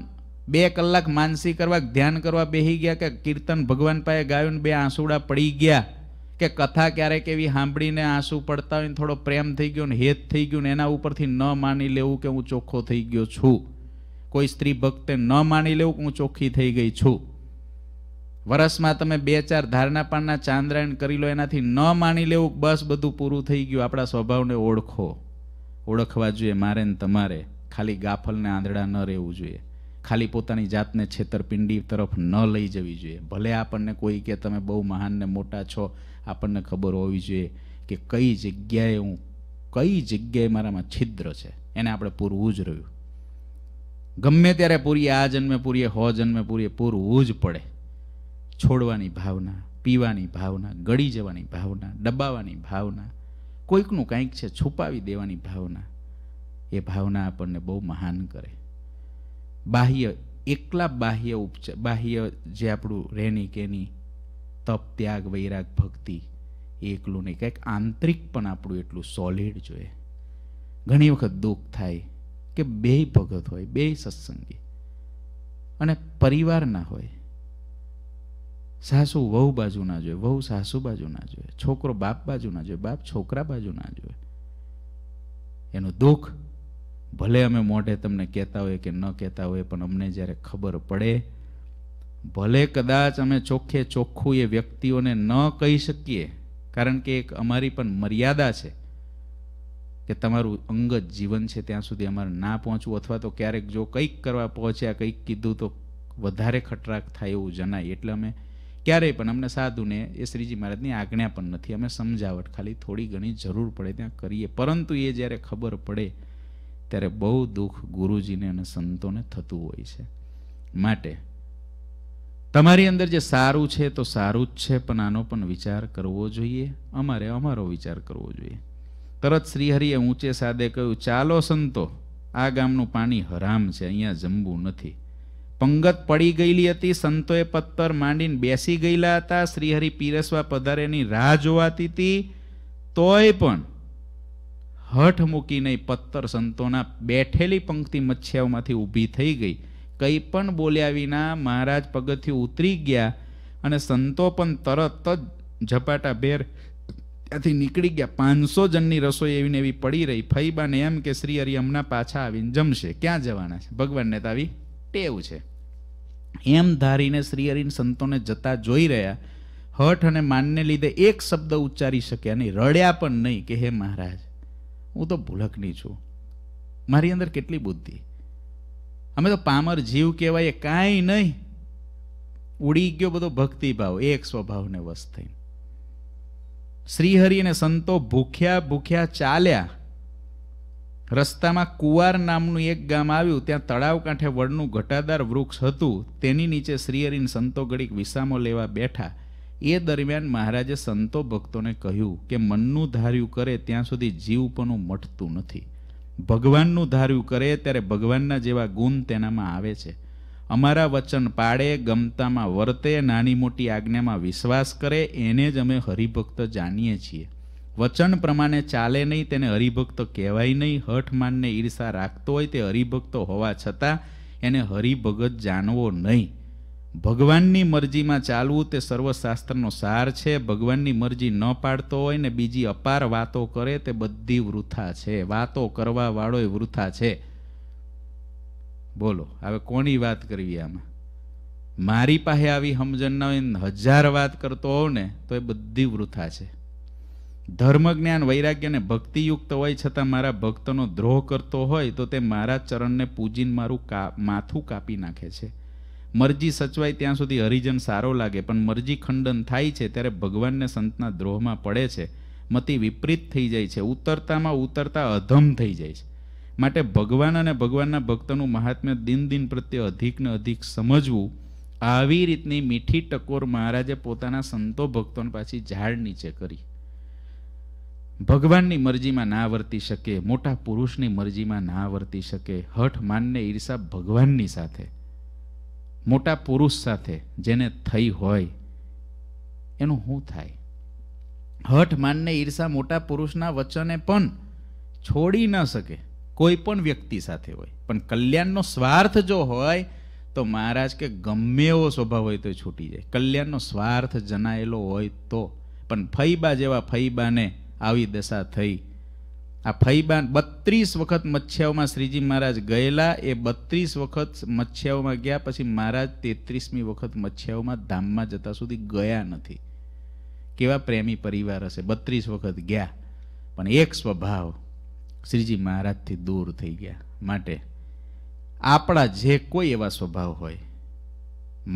બે કલાક માનસી કરવા ધ્યાન કરવા બેસી ગયા કે કીર્તન ભગવાન પાસે ગાયું બે આંસુડા પડી ગયા કે કથા ક્યારેક એવી સાંભળીને આંસુ પડતા હોય થોડો પ્રેમ થઈ ગયો ને હેત થઈ ગયો ને એના ઉપરથી ન માની લેવું કે હું ચોખ્ખો થઈ ગયો છું કોઈ સ્ત્રી ભક્તે ન માની લેવું કે હું ચોખ્ખી થઈ ગઈ છું વરસમાં તમે બે ચાર ધારના પાનના ચાંદ્રાયણ કરી લો એનાથી ન માની લેવું બસ બધું પૂરું થઈ ગયું આપણા સ્વભાવને ઓળખો ઓળખવા જોઈએ મારે ને તમારે ખાલી ગાફલને આંધળા ન રહેવું જોઈએ ખાલી પોતાની જાતને છેતરપિંડી તરફ ન લઈ જવી જોઈએ ભલે આપણને કોઈ કે તમે બહુ મહાન ને મોટા છો આપણને ખબર હોવી જોઈએ કે કઈ જગ્યાએ હું કઈ જગ્યાએ મારામાં છિદ્ર છે એને આપણે પૂરવું જ રહ્યું ગમે ત્યારે પૂરીએ આ જન્મે પૂરીએ હો જન્મે પૂરીએ પૂરવું જ પડે છોડવાની ભાવના પીવાની ભાવના ગળી જવાની ભાવના દબાવવાની ભાવના કોઈકનું કંઈક છે છુપાવી દેવાની ભાવના એ ભાવના આપણને બહુ મહાન કરે બાહ્ય એકલા બાહ્ય ઉપચાર બાહ્ય જે આપણું રહેણી કેની તપ ત્યાગ વૈરાગ ભક્તિ એકલું નહીં કંઈક આંતરિક પણ આપણું એટલું સોલિડ જોઈએ ઘણી વખત દુઃખ થાય કે બે ભગત હોય બે સત્સંગી અને પરિવારના હોય સાસુ વહુ બાજુ ના જોઈએ વહુ સાસુ બાજુ ના જોઈએ છોકરો બાપ બાજુ ના જોઈએ બાપ છોકરા બાજુ ના જોઈએ એનું દુઃખ ભલે અમે મોઢે તમને કહેતા હોઈએ કે ન કહેતા હોઈએ પણ અમને જ્યારે ખબર પડે ભલે કદાચ અમે ચોખ્ખે ચોખ્ખું એ વ્યક્તિઓને ન કહી શકીએ કારણ કે એક અમારી પણ મર્યાદા છે કે તમારું અંગત જીવન છે ત્યાં સુધી અમારે ના પહોંચવું અથવા તો ક્યારેક જો કંઈક કરવા પહોંચ્યા કંઈક કીધું તો વધારે ખટરાક થાય એવું જણાય એટલે અમે ક્યારેય પણ અમને સાધુને એ શ્રીજી મહારાજની આજ્ઞા પણ નથી અમે સમજાવટ ખાલી થોડી ઘણી જરૂર પડે ત્યાં કરીએ પરંતુ એ જ્યારે ખબર પડે ત્યારે બહુ દુઃખ ગુરુજીને અને સંતોને થતું હોય છે માટે તમારી અંદર જે સારું છે તો સારું જ છે પણ આનો પણ વિચાર કરવો જોઈએ અમારે અમારો વિચાર કરવો જોઈએ તરત શ્રીહરિએ ઊંચે સાદે કહ્યું ચાલો સંતો આ ગામનું પાણી હરામ છે અહીંયા જમવું નથી પંગત પડી ગયેલી હતી સંતોએ પથ્થર માંડીને બેસી ગયેલા હતા શ્રીહરિ પીરસવા પધારેની રાહ જોવાતી હતી તોય પણ હઠ મૂકી નહીં પત્તર સંતોના બેઠેલી પંક્તિ મચ્છિયાઓમાંથી ઊભી થઈ ગઈ કંઈ પણ બોલ્યા વિના મહારાજ પગથિયું ઉતરી ગયા અને સંતો પણ તરત જ ઝપાટા ભેર ત્યાંથી નીકળી ગયા પાંચસો જણની રસોઈ એવીને એવી પડી રહી ફઈબાને એમ કે શ્રી હરિ હમણાં પાછા આવીને જમશે ક્યાં જવાના છે ભગવાનને તો આવી ટેવ છે એમ ધારીને શ્રી સંતોને જતા જોઈ રહ્યા હઠ અને માનને લીધે એક શબ્દ ઉચ્ચારી શક્યા નહીં રડ્યા પણ નહીં કે હે મહારાજ હું તો ભૂલકની છું મારી અંદર કેટલી બુદ્ધિ અમે તો પામર જીવ કહેવાય કાંઈ નહીં ઉડી ગયો બધો ભક્તિભાવ એક સ્વભાવને વશ થઈ શ્રીહરિ અને સંતો ભૂખ્યા ભૂખ્યા ચાલ્યા રસ્તામાં કુવાર નામનું એક ગામ આવ્યું ત્યાં તળાવ કાંઠે વડનું ઘટાદાર વૃક્ષ હતું તેની નીચે શ્રીહરિન સંતો ઘડીક વિસામો લેવા બેઠા એ દરમિયાન મહારાજે સંતો ભક્તોને કહ્યું કે મનનું ધાર્યું કરે ત્યાં સુધી જીવ પણ મટતું નથી ભગવાનનું ધાર્યું કરે ત્યારે ભગવાનના જેવા ગુણ તેનામાં આવે છે અમારા વચન પાડે ગમતામાં વર્તે નાની મોટી આજ્ઞામાં વિશ્વાસ કરે એને જ અમે હરિભક્ત જાણીએ છીએ વચન પ્રમાણે ચાલે નહીં તેને હરિભક્ત કહેવાય નહીં હઠમાનને ઈર્ષા રાખતો હોય તે હરિભક્ત હોવા છતાં એને હરિભગત જાણવો નહીં ભગવાનની મરજીમાં ચાલવું તે સર્વશાસ્ત્રનો સાર છે ભગવાનની મરજી ન પાડતો હોય ને બીજી અપાર વાતો કરે તે બધી વૃથા છે વાતો કરવા વાળોય વૃથા છે બોલો હવે કોની વાત કરવી આમાં મારી પાસે આવી સમજણ ન હોય હજાર વાત કરતો હોવ ને તો એ બધી વૃથા છે ધર્મ જ્ઞાન વૈરાગ્ય અને ભક્તિયુક્ત હોય છતાં મારા ભક્તનો દ્રોહ કરતો હોય તો તે મારા ચરણને પૂજીને મારું કા માથું કાપી નાખે છે મરજી સચવાય ત્યાં સુધી હરિજન સારો લાગે પણ મરજી ખંડન થાય છે ત્યારે ભગવાનને સંતના દ્રોહમાં પડે છે મતિ વિપરીત થઈ જાય છે ઉતરતામાં ઉતરતા અધમ થઈ જાય છે માટે ભગવાન અને ભગવાનના ભક્તનું મહાત્મ્ય દિન દિન પ્રત્યે અધિકને અધિક સમજવું આવી રીતની મીઠી ટકોર મહારાજે પોતાના સંતો ભક્તોને પાછી ઝાડ નીચે કરી ભગવાનની મરજીમાં ના વર્તી શકે મોટા પુરુષની મરજીમાં ના વર્તી શકે હઠ માનને ઈર્ષા ભગવાનની સાથે મોટા પુરુષ સાથે જેને થઈ હોય એનું શું થાય હઠ માનને ઈર્ષા મોટા પુરુષના વચને પણ છોડી ન શકે કોઈ પણ વ્યક્તિ સાથે હોય પણ કલ્યાણનો સ્વાર્થ જો હોય તો મહારાજ કે ગમે એવો સ્વભાવ હોય તો છૂટી જાય કલ્યાણનો સ્વાર્થ જનાયેલો હોય તો પણ ફૈબા જેવા ફૈબાને આવી દશા થઈ આ ફઈબાન બત્રીસ વખત મચ્છાઓમાં શ્રીજી મહારાજ ગયેલા એ બત્રીસ વખત મચ્છિયાઓમાં ગયા પછી મહારાજ તેત્રીસમી વખત મચ્છિયાઓમાં ધામમાં જતા સુધી ગયા નથી કેવા પ્રેમી પરિવાર હશે બત્રીસ વખત ગયા પણ એક સ્વભાવ શ્રીજી મહારાજથી દૂર થઈ ગયા માટે આપણા જે કોઈ એવા સ્વભાવ હોય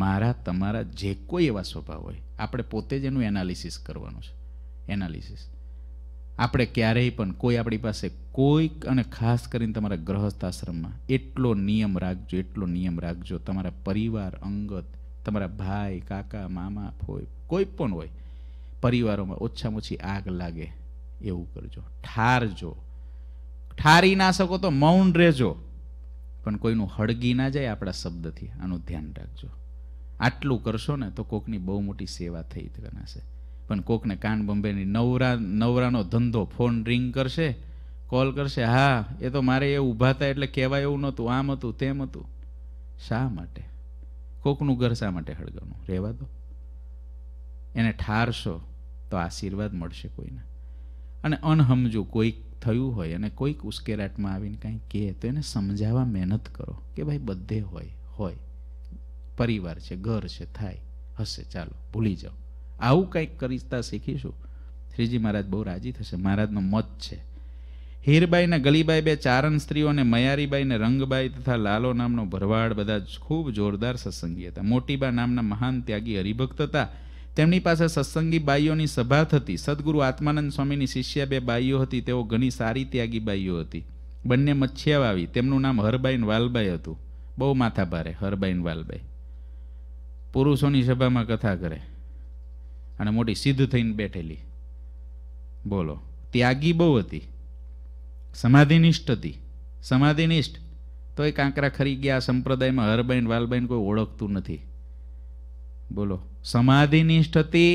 મારા તમારા જે કોઈ એવા સ્વભાવ હોય આપણે પોતે જ એનું એનાલિસિસ કરવાનું છે એનાલિસિસ આપણે ક્યારેય પણ કોઈ આપણી પાસે કોઈક અને ખાસ કરીને તમારા ગ્રહસ્થ આશ્રમમાં એટલો નિયમ રાખજો એટલો નિયમ રાખજો તમારા પરિવાર અંગત તમારા ભાઈ કાકા મામા ફોઈ કોઈ પણ હોય પરિવારોમાં ઓછામાં ઓછી આગ લાગે એવું કરજો ઠારજો ઠારી ના શકો તો મૌન રહેજો પણ કોઈનું હળગી ના જાય આપણા શબ્દથી આનું ધ્યાન રાખજો આટલું કરશો ને તો કોકની બહુ મોટી સેવા થઈ થશે પણ કોકને કાન બંબેની નવરા નવરાનો ધંધો ફોન રિંગ કરશે કોલ કરશે હા એ તો મારે એ ઊભા હતા એટલે કહેવાય એવું નહોતું આમ હતું તેમ હતું શા માટે કોકનું ઘર શા માટે હળગણું રહેવા દો એને ઠારશો તો આશીર્વાદ મળશે કોઈને અને અનહમજુ કોઈક થયું હોય અને કોઈક ઉશ્કેરાટમાં આવીને કાંઈ કહે તો એને સમજાવવા મહેનત કરો કે ભાઈ બધે હોય હોય પરિવાર છે ઘર છે થાય હશે ચાલો ભૂલી જાઓ આવું કંઈક કરીતા શીખીશું શ્રીજી મહારાજ બહુ રાજી થશે મહારાજનો મત છે હીરબાઈ ગલીબાઈ બે ચારણ સ્ત્રીઓને મયારીબાઈને રંગબાઈ તથા લાલો નામનો ભરવાડ બધા ખૂબ જોરદાર સત્સંગી હતા મોટીબા નામના મહાન ત્યાગી હરિભક્ત હતા તેમની પાસે સત્સંગી બાઈઓની સભા થતી સદગુરુ આત્માનંદ સ્વામીની શિષ્યા બે બાઈઓ હતી તેઓ ઘણી સારી ત્યાગી બાઈઓ હતી બંને મચ્છિયા વાવી તેમનું નામ હરબાઈન વાલબાઈ હતું બહુ માથા ભારે હરબાઈન વાલબાઈ પુરુષોની સભામાં કથા કરે અને મોટી સિદ્ધ થઈને બેઠેલી બોલો ત્યાગી બહુ હતી સમાધિનિષ્ઠ હતી સમાધિનિષ્ઠ તો એ કાંકરા ખરી ગયા સંપ્રદાયમાં હરબેન વાલબેન કોઈ ઓળખતું નથી બોલો સમાધિનિષ્ઠ હતી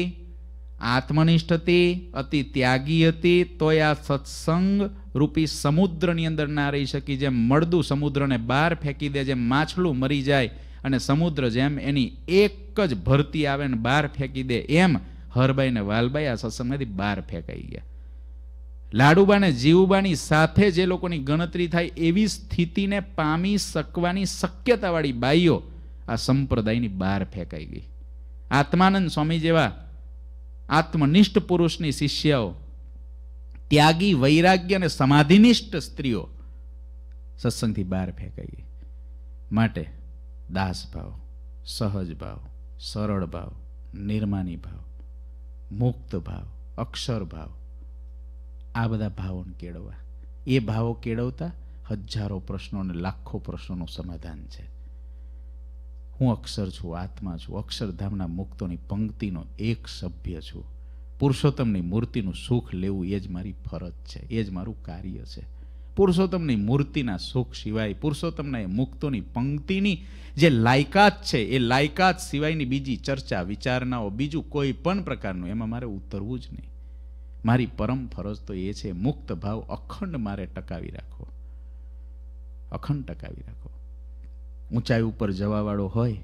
આત્મનિષ્ઠ હતી અતિ ત્યાગી હતી તોય આ સત્સંગ રૂપી સમુદ્રની અંદર ના રહી શકી જેમ મળદું સમુદ્રને બહાર ફેંકી દે જેમ માછલું મરી જાય અને સમુદ્ર જેમ એની એક જ ભરતી આવે ને બહાર ફેંકી દે એમ હરબાઈ ને વાલબાઈ આ સત્સંગમાંથી બહાર ફેંકાઈ ગયા લાડુબાને ને જીવુબાની સાથે જે લોકોની ગણતરી થાય એવી સ્થિતિને પામી શકવાની શક્યતાવાળી બાઈઓ આ સંપ્રદાયની બહાર ફેંકાઈ ગઈ આત્માનંદ સ્વામી જેવા આત્મનિષ્ઠ પુરુષની શિષ્યાઓ ત્યાગી વૈરાગ્ય અને સમાધિનિષ્ઠ સ્ત્રીઓ સત્સંગથી બહાર ફેંકાઈ ગઈ માટે દાસ ભાવ સહજ ભાવ સરળ ભાવ નિર્માની ભાવ મુક્ત ભાવ અક્ષર ભાવ આ બધા ભાવોને કેળવવા એ ભાવો કેળવતા હજારો પ્રશ્નો અને લાખો પ્રશ્નોનું સમાધાન છે હું અક્ષર છું આત્મા છું અક્ષરધામના મુક્તોની પંક્તિનો એક સભ્ય છું પુરુષોત્તમની મૂર્તિનું સુખ લેવું એ જ મારી ફરજ છે એ જ મારું કાર્ય છે પુરુષોત્તમની મૂર્તિના સુખ સિવાય પુરુષોત્તમના એ મુક્તોની પંક્તિની જે લાયકાત છે એ લાયકાત સિવાયની બીજી ચર્ચા વિચારણાઓ બીજું કોઈ પણ પ્રકારનું એમાં મારે ઉતરવું જ નહીં મારી પરમ ફરજ તો એ છે મુક્ત ભાવ અખંડ મારે ટકાવી રાખો અખંડ ટકાવી રાખો ઊંચાઈ ઉપર જવાવાળો હોય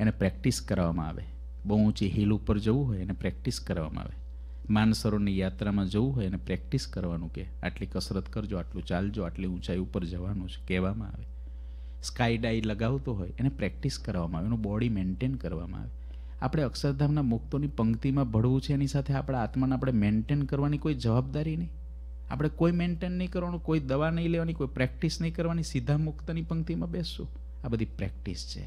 એને પ્રેક્ટિસ કરવામાં આવે બહુ ઊંચી હિલ ઉપર જવું હોય એને પ્રેક્ટિસ કરવામાં આવે માનસરોની યાત્રામાં જવું હોય એને પ્રેક્ટિસ કરવાનું કે આટલી કસરત કરજો આટલું ચાલજો આટલી ઊંચાઈ ઉપર જવાનું છે કહેવામાં આવે સ્કાય ડાઈ લગાવતો હોય એને પ્રેક્ટિસ કરવામાં આવે એનું બોડી મેન્ટેન કરવામાં આવે આપણે અક્ષરધામના મુક્તોની પંક્તિમાં ભળવું છે એની સાથે આપણા આત્માને આપણે મેન્ટેન કરવાની કોઈ જવાબદારી નહીં આપણે કોઈ મેન્ટેન નહીં કરવાનું કોઈ દવા નહીં લેવાની કોઈ પ્રેક્ટિસ નહીં કરવાની સીધા મુક્તની પંક્તિમાં બેસશું આ બધી પ્રેક્ટિસ છે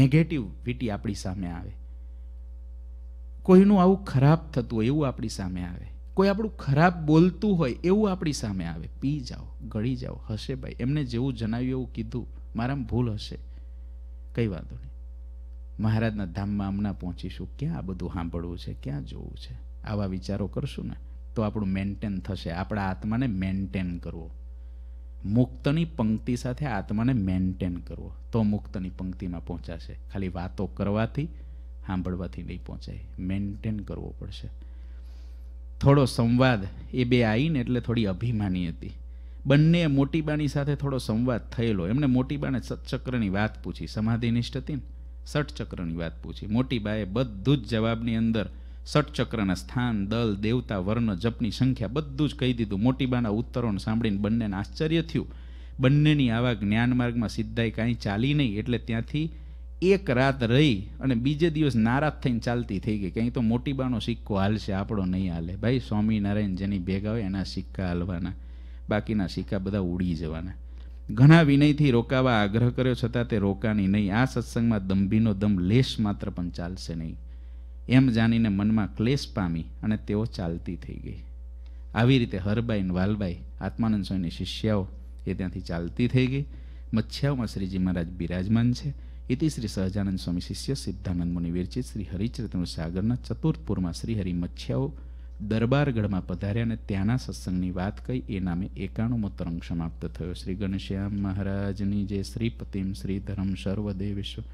નેગેટિવિટી આપણી સામે આવે કોઈનું આવું ખરાબ થતું હોય એવું આપણી સામે આવે કોઈ આપણું ખરાબ બોલતું હોય એવું આપણી સામે આવે પી જાઓ ગળી જાઓ હશે ભાઈ એમને જેવું જણાવ્યું એવું કીધું મારા ભૂલ હશે કંઈ વાંધો નહીં મહારાજના ધામમાં હમણાં પહોંચીશું ક્યાં આ બધું સાંભળવું છે ક્યાં જોવું છે આવા વિચારો કરશું ને તો આપણું મેન્ટેન થશે આપણા આત્માને મેન્ટેન કરવો મુક્તની પંક્તિ સાથે આત્માને મેન્ટેન કરવો તો મુક્તની પંક્તિમાં પહોંચાશે ખાલી વાતો કરવાથી સાંભળવાથી નહીં પહોંચાય મેન્ટેન કરવો પડશે થોડો સંવાદ એ બે આવીને એટલે થોડી અભિમાની હતી બંને મોટી મોટીબાની સાથે થોડો સંવાદ થયેલો એમણે મોટી બાને સટચક્રની વાત પૂછી સમાધિનિષ્ઠ હતી ને સટચક્રની વાત પૂછી મોટી બાએ બધું જ જવાબની અંદર સટચક્રના સ્થાન દલ દેવતા વર્ણ જપની સંખ્યા બધું જ કહી દીધું મોટીબાના ઉત્તરોને સાંભળીને બંનેને આશ્ચર્ય થયું બંનેની આવા જ્ઞાનમાર્ગમાં માર્ગમાં સિદ્ધાઈ કાંઈ ચાલી નહીં એટલે ત્યાંથી એક રાત રહી અને બીજે દિવસ નારાજ થઈને ચાલતી થઈ ગઈ કંઈ તો મોટી બાનો સિક્કો હાલશે આપણો નહીં હાલે ભાઈ સ્વામિનારાયણ જેની ભેગા હોય એના સિક્કા હાલવાના બાકીના સિક્કા બધા ઉડી જવાના ઘણા વિનયથી રોકાવા આગ્રહ કર્યો છતાં તે રોકાની નહીં આ સત્સંગમાં દંભીનો દમ લેશ માત્ર પણ ચાલશે નહીં એમ જાણીને મનમાં ક્લેશ પામી અને તેઓ ચાલતી થઈ ગઈ આવી રીતે હરબાઈ અને વાલબાઈ આત્માનંદ સ્વામીની શિષ્યાઓ એ ત્યાંથી ચાલતી થઈ ગઈ મચ્છાઓમાં શ્રીજી મહારાજ બિરાજમાન છે ઇતિ શ્રી સહજાનંદ સ્વામી શિષ્ય સિદ્ધાનંદ મુનિ વિરચિત શ્રી હરિચરિત્ર સાગરના ચતુર્થપુરમાં શ્રી હરિ મચ્છાઓ દરબારગઢમાં પધાર્યા અને ત્યાંના સત્સંગની વાત કહી એ નામે એકાણુંમો તરંગ સમાપ્ત થયો શ્રી ગણશ્યામ મહારાજની જે શ્રીપતિમ શ્રી ધરમ સર્વદેવિશ્વ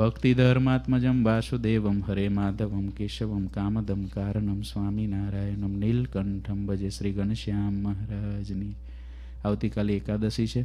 ભક્તિ ધર્માત્મજમ વાસુદેવમ હરે માધવમ કેશવમ કામદમ કારણમ સ્વામિનારાયણમ નીલકંઠમ ભજે શ્રી ઘનશ્યામ મહારાજની આવતીકાલે એકાદશી છે